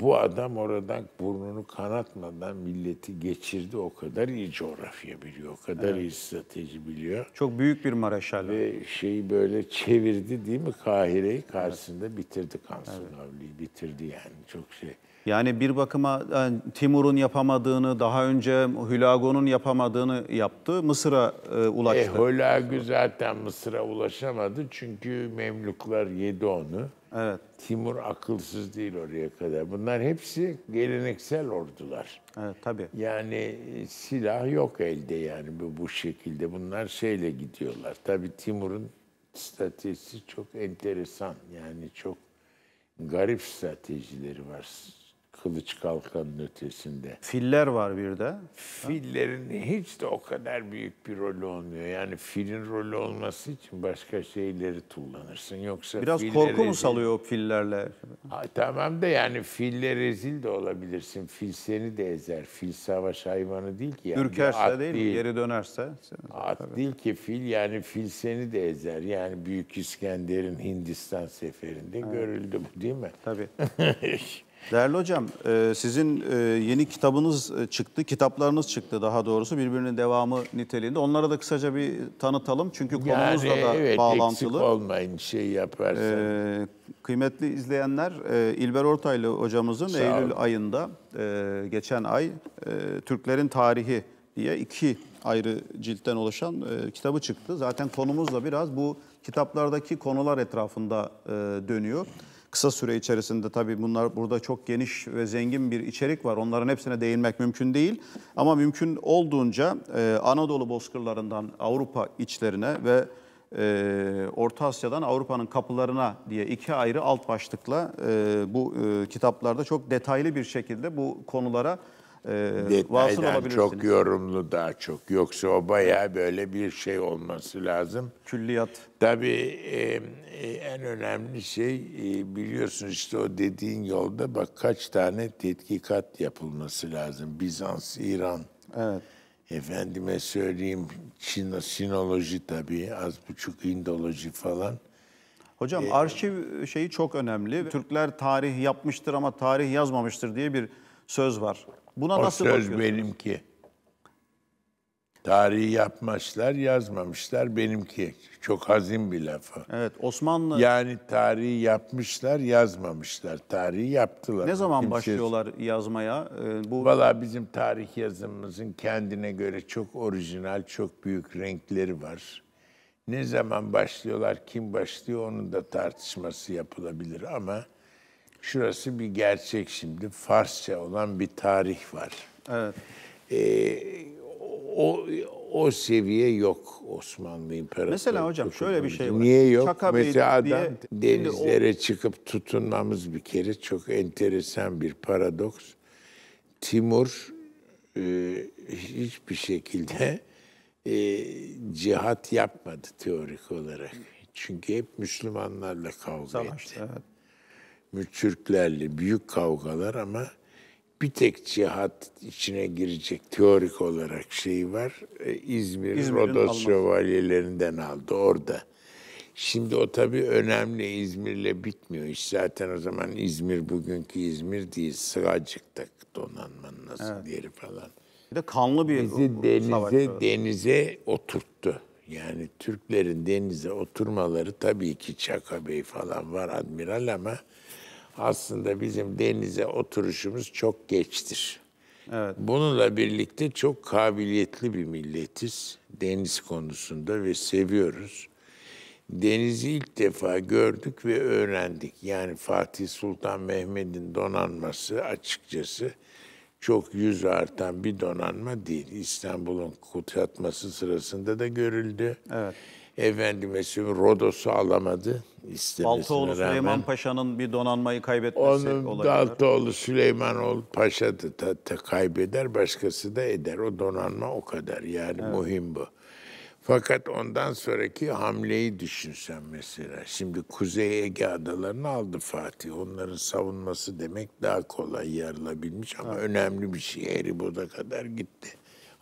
Bu adam oradan burnunu kanatmadan milleti geçirdi. O kadar iyi coğrafya biliyor, o kadar evet. iyi strateji biliyor. Çok büyük bir mareşal. Ve şeyi böyle çevirdi değil mi Kahire'yi karşısında evet. bitirdi Kansun evet. bitirdi yani çok şey. Yani bir bakıma yani e, Timur'un yapamadığını, daha önce Hülago'nun yapamadığını yaptı, Mısır'a e, ulaştı. E, Hülagu zaten Mısır'a ulaşamadı çünkü Memluklar yedi onu. Evet. Timur akılsız değil oraya kadar. Bunlar hepsi geleneksel ordular. Evet tabii. Yani e, silah yok elde yani bu, bu şekilde. Bunlar şeyle gidiyorlar. Tabii Timur'un stratejisi çok enteresan. Yani çok garip stratejileri var kılıç kalkanın ötesinde. Filler var bir de. Fillerin hiç de o kadar büyük bir rolü olmuyor. Yani filin rolü olması için başka şeyleri kullanırsın. Yoksa Biraz korku rezil... mu salıyor o fillerle? Ha, tamam da yani fille rezil de olabilirsin. Fil seni de ezer. Fil savaş hayvanı değil ki. Yani Ürkerse değil, değil mi? Geri dönerse. At tabii. değil ki fil yani fil seni de ezer. Yani Büyük İskender'in Hindistan seferinde evet. görüldü bu değil mi? Tabii. *laughs* Değerli hocam, e, sizin e, yeni kitabınız e, çıktı, kitaplarınız çıktı daha doğrusu birbirinin devamı niteliğinde. Onlara da kısaca bir tanıtalım çünkü konumuzla yani, da evet, bağlantılı. Eksik olmayın şey yaparsan. Ee, kıymetli izleyenler, İlber Ortaylı hocamızın Sağ Eylül olun. ayında geçen ay Türklerin Tarihi diye iki ayrı ciltten oluşan kitabı çıktı. Zaten konumuzla biraz bu kitaplardaki konular etrafında dönüyor kısa süre içerisinde tabii bunlar burada çok geniş ve zengin bir içerik var. Onların hepsine değinmek mümkün değil. Ama mümkün olduğunca e, Anadolu bozkırlarından Avrupa içlerine ve e, Orta Asya'dan Avrupa'nın kapılarına diye iki ayrı alt başlıkla e, bu e, kitaplarda çok detaylı bir şekilde bu konulara e, vasıl olabilirsiniz. çok yorumlu daha çok. Yoksa o bayağı böyle bir şey olması lazım. Külliyat. Tabii e, e, en önemli şey e, biliyorsun işte o dediğin yolda bak kaç tane tetkikat yapılması lazım. Bizans, İran. Evet. Efendime söyleyeyim Çin, Sinoloji tabii az buçuk Hindoloji falan. Hocam e, arşiv şeyi çok önemli. Türkler tarih yapmıştır ama tarih yazmamıştır diye bir söz var. Buna o nasıl söz benimki. Tarihi yapmışlar, yazmamışlar benimki. Çok hazin bir lafı. Evet, Osmanlı... Yani tarihi yapmışlar, yazmamışlar. Tarihi yaptılar. Ne zaman Kimsiz... başlıyorlar yazmaya? Ee, bu... Valla bizim tarih yazımızın kendine göre çok orijinal, çok büyük renkleri var. Ne zaman başlıyorlar, kim başlıyor onun da tartışması yapılabilir ama şurası bir gerçek şimdi. Farsça olan bir tarih var. Evet. Ee, o, o seviye yok Osmanlı İmparatorluğu. Mesela hocam şöyle bir şey var. Niye yok? Çaka Mesela diye, adam denizlere o... çıkıp tutunmamız bir kere çok enteresan bir paradoks. Timur e, hiçbir şekilde e, cihat yapmadı teorik olarak. Çünkü hep Müslümanlarla kavga Savaştı, etti. Evet. Türklerle büyük kavgalar ama bir tek cihat içine girecek teorik olarak şey var. E, İzmir Rodos Şövalyelerinden aldı orada. Şimdi o tabii önemli İzmir'le bitmiyor iş. Zaten o zaman İzmir bugünkü İzmir değil. Sıracık'ta donanmanın nasıl evet. yeri falan. Bir de kanlı bir Bizi denize, savaş. denize oturttu. Yani Türklerin denize oturmaları tabii ki Çaka Bey falan var admiral ama aslında bizim denize oturuşumuz çok geçtir. Evet. Bununla birlikte çok kabiliyetli bir milletiz deniz konusunda ve seviyoruz. Denizi ilk defa gördük ve öğrendik. Yani Fatih Sultan Mehmet'in donanması açıkçası çok yüz artan bir donanma değil. İstanbul'un kuşatması sırasında da görüldü. Evet. Efendime söyleyeyim Rodos'u alamadı. Baltoğlu rağmen. Süleyman Paşa'nın bir donanmayı kaybetmesi Onun olabilir. Baltoğlu Süleyman Paşa da, da, da kaybeder, başkası da eder. O donanma o kadar yani evet. mühim bu. Fakat ondan sonraki hamleyi düşünsen mesela. Şimdi Kuzey Ege adalarını aldı Fatih. Onların savunması demek daha kolay yarılabilmiş ama evet. önemli bir şey. Eribo'da kadar gitti,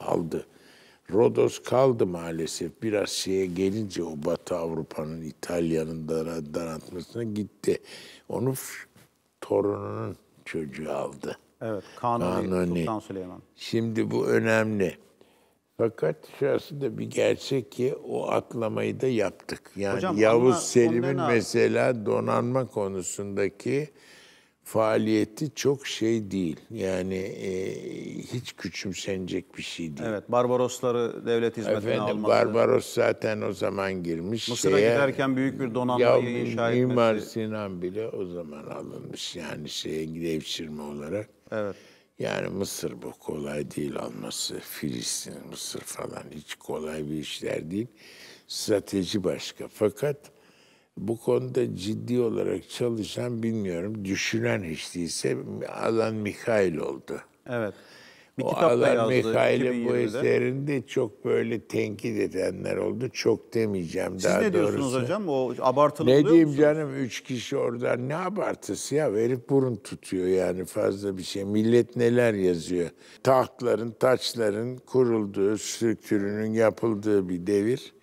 aldı. Rodos kaldı maalesef. Biraz şeye gelince o Batı Avrupa'nın, İtalya'nın daraltmasına gitti. Onu torununun çocuğu aldı. Evet, Kanuni, Kanuni. Sultan Süleyman. Şimdi bu önemli. Fakat şurası da bir gerçek ki o atlamayı da yaptık. Yani Hocam, Yavuz Selim'in mesela donanma konusundaki faaliyeti çok şey değil. Yani e, hiç küçümsenecek bir şey değil. Evet, Barbarosları devlet hizmetine Efendim, alması. Barbaros zaten o zaman girmiş. Mısır'a şeye, giderken büyük bir donanmayı ya, inşa etmesi. Mimar Sinan bile o zaman alınmış yani şeye devşirme olarak. Evet. Yani Mısır bu kolay değil alması. Filistin, Mısır falan hiç kolay bir işler değil. Strateji başka. Fakat bu konuda ciddi olarak çalışan bilmiyorum, düşünen hiç değilse Alan Mikhail oldu. Evet. Bir o Alan Mikhail'in bu eserinde çok böyle tenkit edenler oldu. Çok demeyeceğim Siz daha doğrusu. Siz ne diyorsunuz doğrusu. hocam? O abartılı Ne diyeyim musunuz? canım? Üç kişi orada ne abartısı ya? Verip burun tutuyor yani fazla bir şey. Millet neler yazıyor? Tahtların, taçların kurulduğu, strüktürünün yapıldığı bir devir.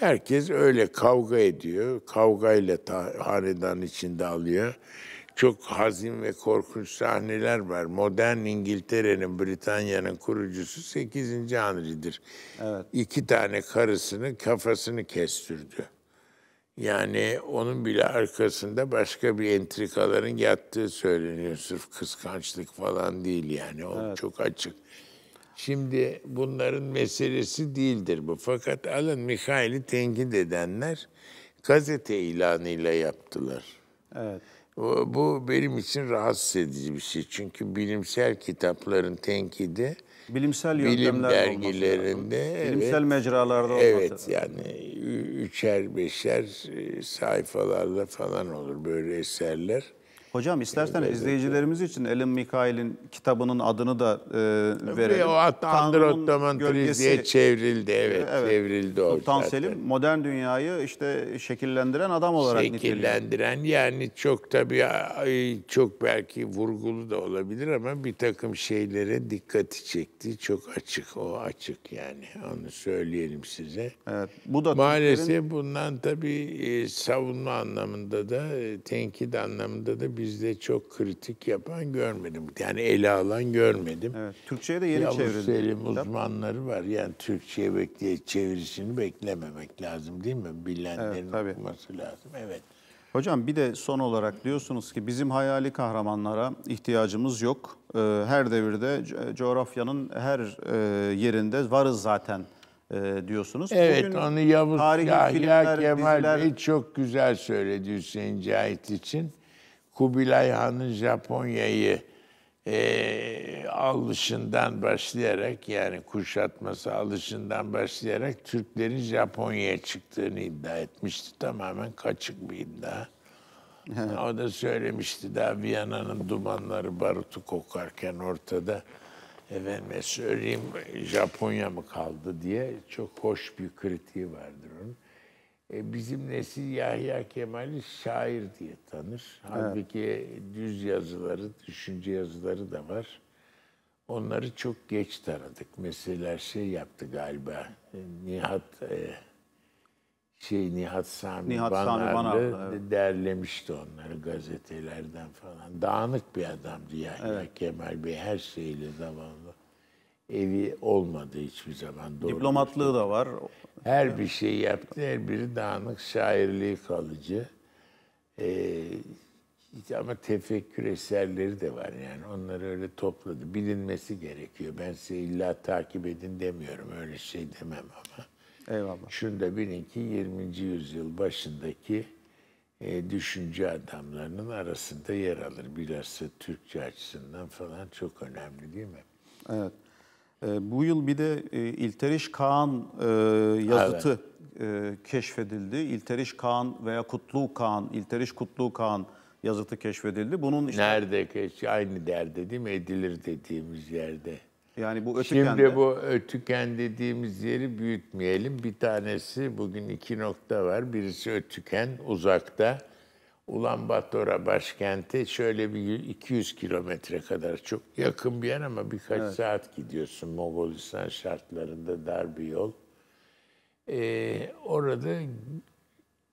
Herkes öyle kavga ediyor. Kavgayla ta, hanedan içinde alıyor. Çok hazin ve korkunç sahneler var. Modern İngiltere'nin, Britanya'nın kurucusu 8. Henry'dir. Evet. İki tane karısını kafasını kestirdi. Yani onun bile arkasında başka bir entrikaların yattığı söyleniyor. Sırf kıskançlık falan değil yani. O evet. çok açık. Şimdi bunların meselesi değildir bu. Fakat Alan Mikhaili tenkit edenler gazete ilanıyla yaptılar. Evet. Bu benim için rahatsız edici bir şey. Çünkü bilimsel kitapların tenkidi bilimsel bilim dergilerinde evet, bilimsel mecralarda olması. Evet yani üçer beşer e, sayfalarla falan olur böyle eserler. Hocam isterseniz izleyicilerimiz için Elin Mikail'in kitabının adını da e, verelim. O hatta Androttom'un gölgesi çevrildi. Evet, evet çevrildi o Sultan zaten. Selim modern dünyayı işte şekillendiren adam olarak Şekillendiren niteliyor. yani çok tabii çok belki vurgulu da olabilir ama bir takım şeylere dikkati çekti. Çok açık o açık yani onu söyleyelim size. Evet, bu da Maalesef bundan tabii e, savunma anlamında da e, tenkit anlamında da bir bizde çok kritik yapan görmedim. Yani ele alan görmedim. Evet, Türkçe'ye de yeni Yavuz çevrildi. Selim uzmanları var. Yani Türkçe'ye bekleye çevirisini beklememek lazım değil mi? Bilenlerin evet, okuması lazım. Evet. Hocam bir de son olarak diyorsunuz ki bizim hayali kahramanlara ihtiyacımız yok. Ee, her devirde coğrafyanın her e, yerinde varız zaten e, diyorsunuz. Evet Bugün onu Yavuz Yahya Kemal diziler... Bey çok güzel söyledi Hüseyin Cahit için. Kubilay Han'ın Japonya'yı e, alışından başlayarak yani kuşatması alışından başlayarak Türklerin Japonya'ya çıktığını iddia etmişti. Tamamen kaçık bir iddia. O da söylemişti daha Viyana'nın dumanları barutu kokarken ortada efendime söyleyeyim Japonya mı kaldı diye çok hoş bir kritiği vardı e, bizim nesil Yahya Kemal'i şair diye tanır. Evet. Halbuki düz yazıları, düşünce yazıları da var. Onları çok geç tanıdık. Mesela şey yaptı galiba e, Nihat e, şey Nihat Sami Nihat Banarlı, Banarlı evet. derlemişti onları gazetelerden falan. Dağınık bir adamdı yani evet. Kemal Bey her şeyle zamanlı evi olmadı hiçbir zaman. Doğru Diplomatlığı da var. Her bir şey yaptı. Her biri dağınık şairliği kalıcı. Ee, ama tefekkür eserleri de var yani. Onları öyle topladı. Bilinmesi gerekiyor. Ben size illa takip edin demiyorum. Öyle şey demem ama. Eyvallah. Şunu da bilin ki 20. yüzyıl başındaki e, düşünce adamlarının arasında yer alır. Bilhassa Türkçe açısından falan çok önemli değil mi? Evet. E, bu yıl bir de e, İlteriş Kağan e, yazıtı evet. e, keşfedildi. İlteriş Kaan veya Kutlu Kaan, İlteriş Kutlu Kaan yazıtı keşfedildi. Bunun işte, Nerede keşfi? Aynı derde değil mi? Edilir dediğimiz yerde. Yani bu ötüken Şimdi de... bu ötüken dediğimiz yeri büyütmeyelim. Bir tanesi bugün iki nokta var. Birisi ötüken uzakta. Ulan Bator'a başkenti şöyle bir 200 kilometre kadar çok yakın bir yer ama birkaç evet. saat gidiyorsun Mogolistan şartlarında dar bir yol. Ee, orada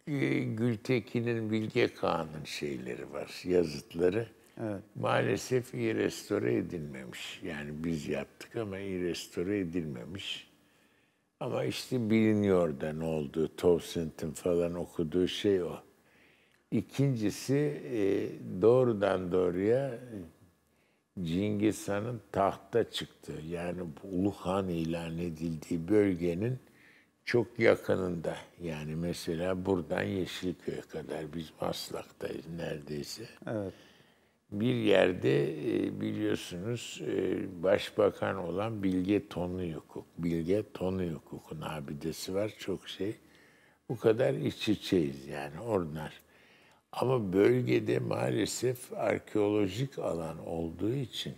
e, Gültekin'in Bilge Kağan'ın şeyleri var, yazıtları. Evet. Maalesef iyi restore edilmemiş. Yani biz yaptık ama iyi restore edilmemiş. Ama işte biliniyor da ne oldu. Towsend'in falan okuduğu şey o. İkincisi e, doğrudan doğruya Cengiz Han'ın tahta çıktı. Yani Ulu Han ilan edildiği bölgenin çok yakınında. Yani mesela buradan Yeşilköy'e kadar biz Maslak'tayız neredeyse. Evet. Bir yerde e, biliyorsunuz e, başbakan olan Bilge Tonuyukuk. Bilge Tonuyukuk'un abidesi var çok şey. Bu kadar iç içeyiz yani onlar. Ama bölgede maalesef arkeolojik alan olduğu için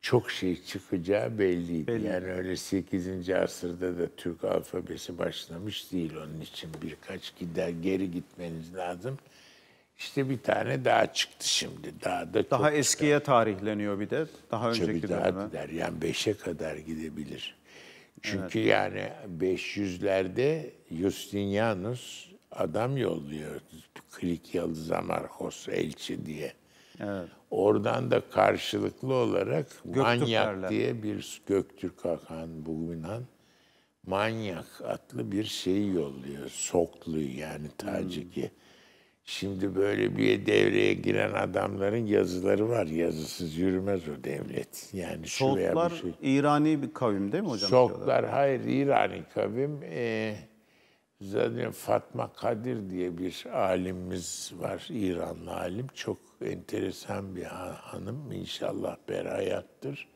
çok şey çıkacağı belliydi. Belli. Yani öyle 8. asırda da Türk alfabesi başlamış değil onun için birkaç gider geri gitmeniz lazım. İşte bir tane daha çıktı şimdi. Daha da daha eskiye çıkar. tarihleniyor bir de. Daha Tabii önceki daha döneme. gider. Yani 5'e kadar gidebilir. Çünkü evet. yani 500'lerde Justinianus adam yolluyor. Krikyalı Zamarhos elçi diye. Evet. Oradan da karşılıklı olarak Manyak diye bir Göktürk Hakan Bugün Han Manyak adlı bir şeyi yolluyor. Soklu yani Tacik'i. Hmm. Şimdi böyle bir devreye giren adamların yazıları var. Yazısız yürümez o devlet. Yani Soğuklar şuraya bir şey. İrani bir kavim değil mi hocam? Soklar hayır İrani kavim. Ee, Zaten Fatma Kadir diye bir alimimiz var, İranlı alim. Çok enteresan bir hanım, inşallah berayattır.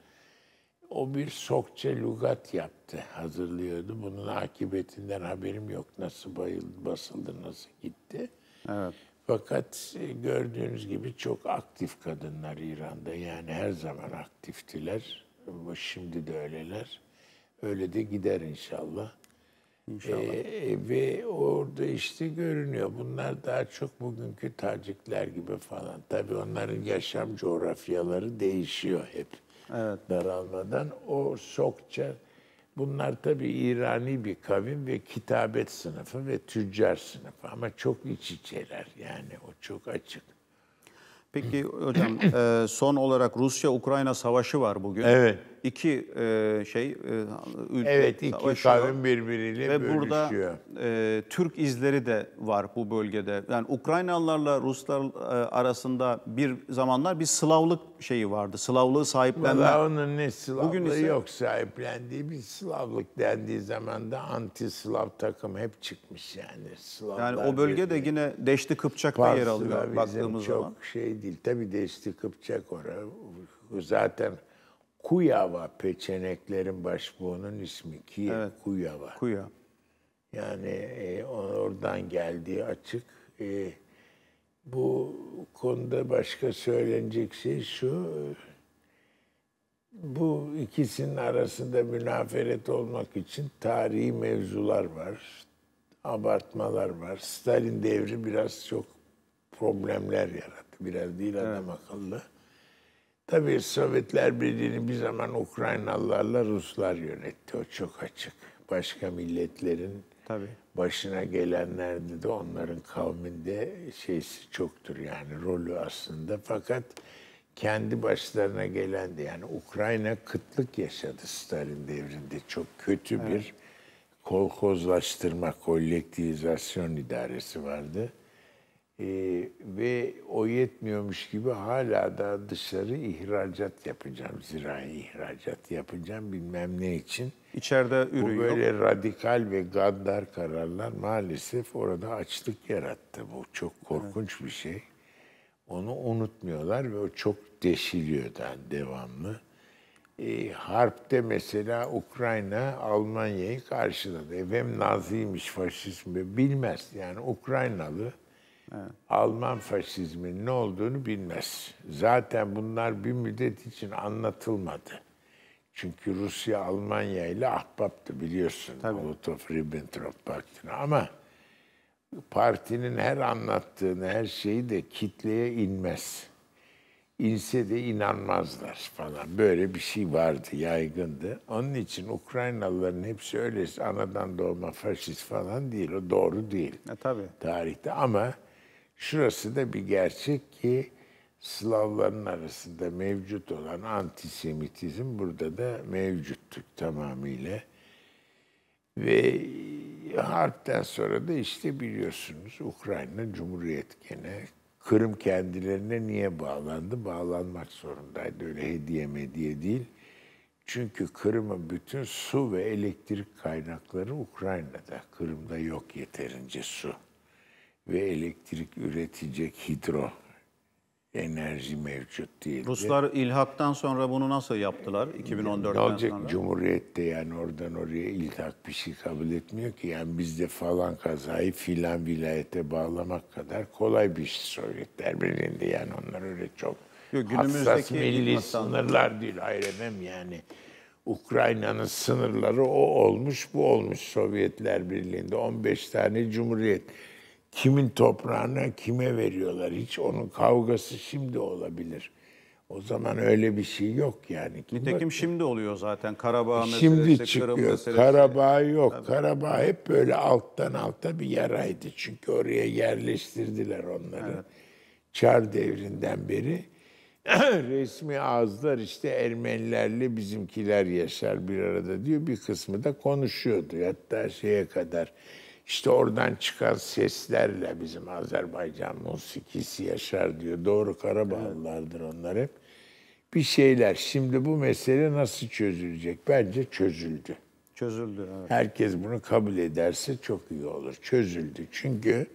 O bir sokçe lugat yaptı, hazırlıyordu. Bunun akıbetinden haberim yok. Nasıl bayıldı, basıldı, nasıl gitti. Evet. Fakat e, gördüğünüz gibi çok aktif kadınlar İran'da. Yani her zaman aktiftiler. Şimdi de öyleler. Öyle de gider inşallah. İnşallah. E, ve orada işte görünüyor. Bunlar daha çok bugünkü Tacikler gibi falan. Tabii onların yaşam coğrafyaları değişiyor hep. Evet. Daralmadan o sokça bunlar tabii İrani bir kavim ve kitabet sınıfı ve tüccar sınıfı ama çok iç içeler yani o çok açık. Peki hocam e, son olarak Rusya-Ukrayna savaşı var bugün. Evet iki e, şey e, ülke Evet iki kavim birbiriyle ve burada e, Türk izleri de var bu bölgede. Yani Ukraynalılarla Ruslar e, arasında bir zamanlar bir Slavlık şeyi vardı. Slavlığı sahiplenme. onun ne Slavlığı Bugün ise, yok sahiplendiği bir Slavlık dendiği zaman da anti-Slav takım hep çıkmış yani. Slavlar yani o bölge de yine Deşti Kıpçak'ta yer alıyor baktığımız çok zaman. çok şey değil. Tabii Deşti Kıpçak orada zaten Kuyava peçeneklerin başbuğunun ismi ki evet. Kuyava. Kuya. Yani e, oradan geldiği açık. E, bu konuda başka söylenecek şey şu. Bu ikisinin arasında münaferet olmak için tarihi mevzular var. Abartmalar var. Stalin devri biraz çok problemler yarattı. Biraz değil evet. akıllı. Tabii Sovyetler Birliği'ni bir zaman Ukraynalılarla Ruslar yönetti. O çok açık. Başka milletlerin Tabii. başına gelenlerde de onların kavminde şeysi çoktur yani rolü aslında. Fakat kendi başlarına gelen de yani Ukrayna kıtlık yaşadı Stalin devrinde. Çok kötü evet. bir kolhozlaştırma kolektivizasyon idaresi vardı e, ve o yetmiyormuş gibi hala da dışarı ihracat yapacağım, zirai ihracat yapacağım bilmem ne için. İçeride ürün Bu böyle yok. radikal ve gaddar kararlar maalesef orada açlık yarattı. Bu çok korkunç evet. bir şey. Onu unutmuyorlar ve o çok deşiliyor da devamlı. E, harpte mesela Ukrayna Almanya'yı karşıladı. Efendim naziymiş, faşist mi bilmez. Yani Ukraynalı Alman faşizmin ne olduğunu bilmez. Zaten bunlar bir müddet için anlatılmadı. Çünkü Rusya Almanya ile ahbaptı biliyorsun. Tabii. Molotov-Ribbentrop Paktı'na ama partinin her anlattığını, her şeyi de kitleye inmez. İnse de inanmazlar falan. Böyle bir şey vardı, yaygındı. Onun için Ukraynalıların hepsi öylesi anadan doğma faşist falan değil. O doğru değil. E, tabii. Tarihte ama Şurası da bir gerçek ki Slavların arasında mevcut olan antisemitizm burada da mevcuttuk tamamıyla. Ve harpten sonra da işte biliyorsunuz Ukrayna Cumhuriyet gene. Kırım kendilerine niye bağlandı? Bağlanmak zorundaydı. Öyle hediye mediye değil. Çünkü Kırım'ın bütün su ve elektrik kaynakları Ukrayna'da. Kırım'da yok yeterince su ve elektrik üretecek hidro enerji mevcut değil. Ruslar ilhaktan sonra bunu nasıl yaptılar 2014'ten Dalacak sonra? Cumhuriyet'te yani oradan oraya ilhak bir şey kabul etmiyor ki. Yani bizde falan kazayı filan vilayete bağlamak kadar kolay bir şey Sovyetler Birliği'nde. Yani onlar öyle çok Yok, hassas milli sınırlar değil. Hayır yani. Ukrayna'nın sınırları o olmuş bu olmuş Sovyetler Birliği'nde 15 tane cumhuriyet kimin toprağına kime veriyorlar. Hiç onun kavgası şimdi olabilir. O zaman öyle bir şey yok yani. Kim Nitekim bak, şimdi oluyor zaten Karabağ şimdi meselesi, çıkıyor. Karabağ yok. Tabii. Karabağ hep böyle alttan alta bir yaraydı. Çünkü oraya yerleştirdiler onları. Evet. Çar devrinden beri *clears throat* resmi ağızlar işte Ermenilerle bizimkiler yaşar bir arada diyor. Bir kısmı da konuşuyordu. Hatta şeye kadar işte oradan çıkan seslerle bizim Azerbaycan musikisi yaşar diyor. Doğru Karabağlılardır onlar hep. Bir şeyler. Şimdi bu mesele nasıl çözülecek? Bence çözüldü. Çözüldü. Evet. Herkes bunu kabul ederse çok iyi olur. Çözüldü. Çünkü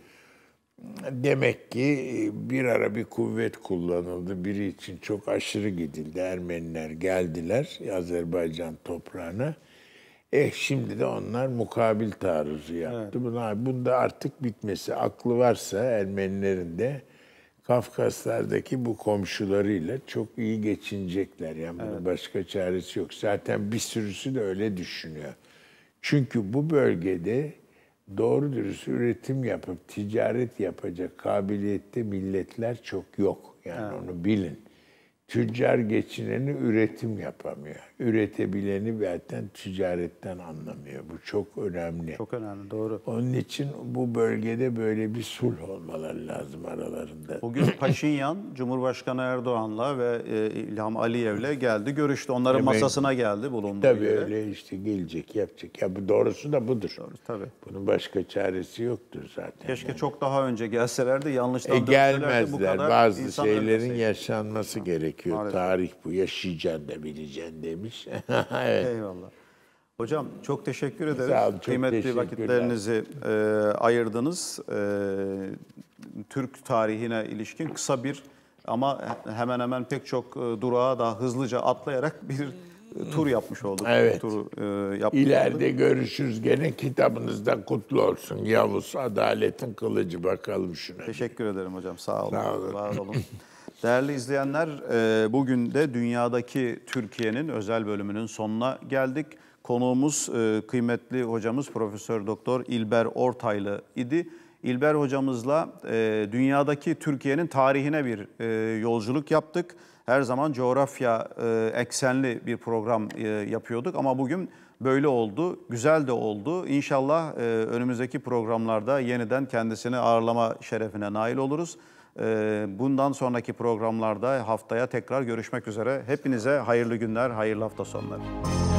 demek ki bir ara bir kuvvet kullanıldı. Biri için çok aşırı gidildi. Ermeniler geldiler Azerbaycan toprağına Eh şimdi de onlar mukabil taarruzu yaptı. Evet. Buna, bunda artık bitmesi aklı varsa Ermenilerin de Kafkaslardaki bu komşularıyla çok iyi geçinecekler. Yani evet. bunun başka çaresi yok. Zaten bir sürüsü de öyle düşünüyor. Çünkü bu bölgede doğru dürüst üretim yapıp ticaret yapacak kabiliyette milletler çok yok. Yani evet. onu bilin. Tüccar geçineni üretim yapamıyor. Üretebileni zaten ticaretten anlamıyor. Bu çok önemli. Çok önemli, doğru. Onun için bu bölgede böyle bir sulh olmaları lazım aralarında. Bugün *clears throat* Paşinyan, Cumhurbaşkanı Erdoğan'la ve e, İlham Aliyev'le geldi, görüştü. Onların Demek, masasına geldi bulundu. Tabii yere. öyle işte gelecek, yapacak. Ya bu doğrusu da budur. Doğru, tabii. Bunun başka çaresi yoktur zaten. Keşke yani. çok daha önce gelselerdi, yanlıştan e, gelmezler. bu kadar Bazı şeylerin yaşanması ha. gerek gerekiyor. Maalesef. Tarih bu. Yaşayacaksın da bileceksin demiş. *laughs* evet. Eyvallah. Hocam çok teşekkür ederiz. Sağ olun, çok Kıymetli vakitlerinizi e, ayırdınız. E, Türk tarihine ilişkin kısa bir ama hemen hemen pek çok e, durağa daha hızlıca atlayarak bir e, tur yapmış olduk. Evet. Tur, e, İleride olduk. görüşürüz gene kitabınızda kutlu olsun. Yavuz Adalet'in Kılıcı bakalım şuna. Teşekkür ederim hocam. Sağ olun. Sağ olun. Var olun. *laughs* Değerli izleyenler, e, bugün de dünyadaki Türkiye'nin özel bölümünün sonuna geldik. Konuğumuz e, kıymetli hocamız Profesör Doktor İlber Ortaylı idi. İlber hocamızla e, dünyadaki Türkiye'nin tarihine bir yolculuk yaptık. Her zaman coğrafya eksenli bir program yapıyorduk ama bugün böyle oldu, güzel de oldu. İnşallah önümüzdeki programlarda yeniden kendisini ağırlama şerefine nail oluruz. Ee, bundan sonraki programlarda haftaya tekrar görüşmek üzere. Hepinize hayırlı günler, hayırlı hafta sonları.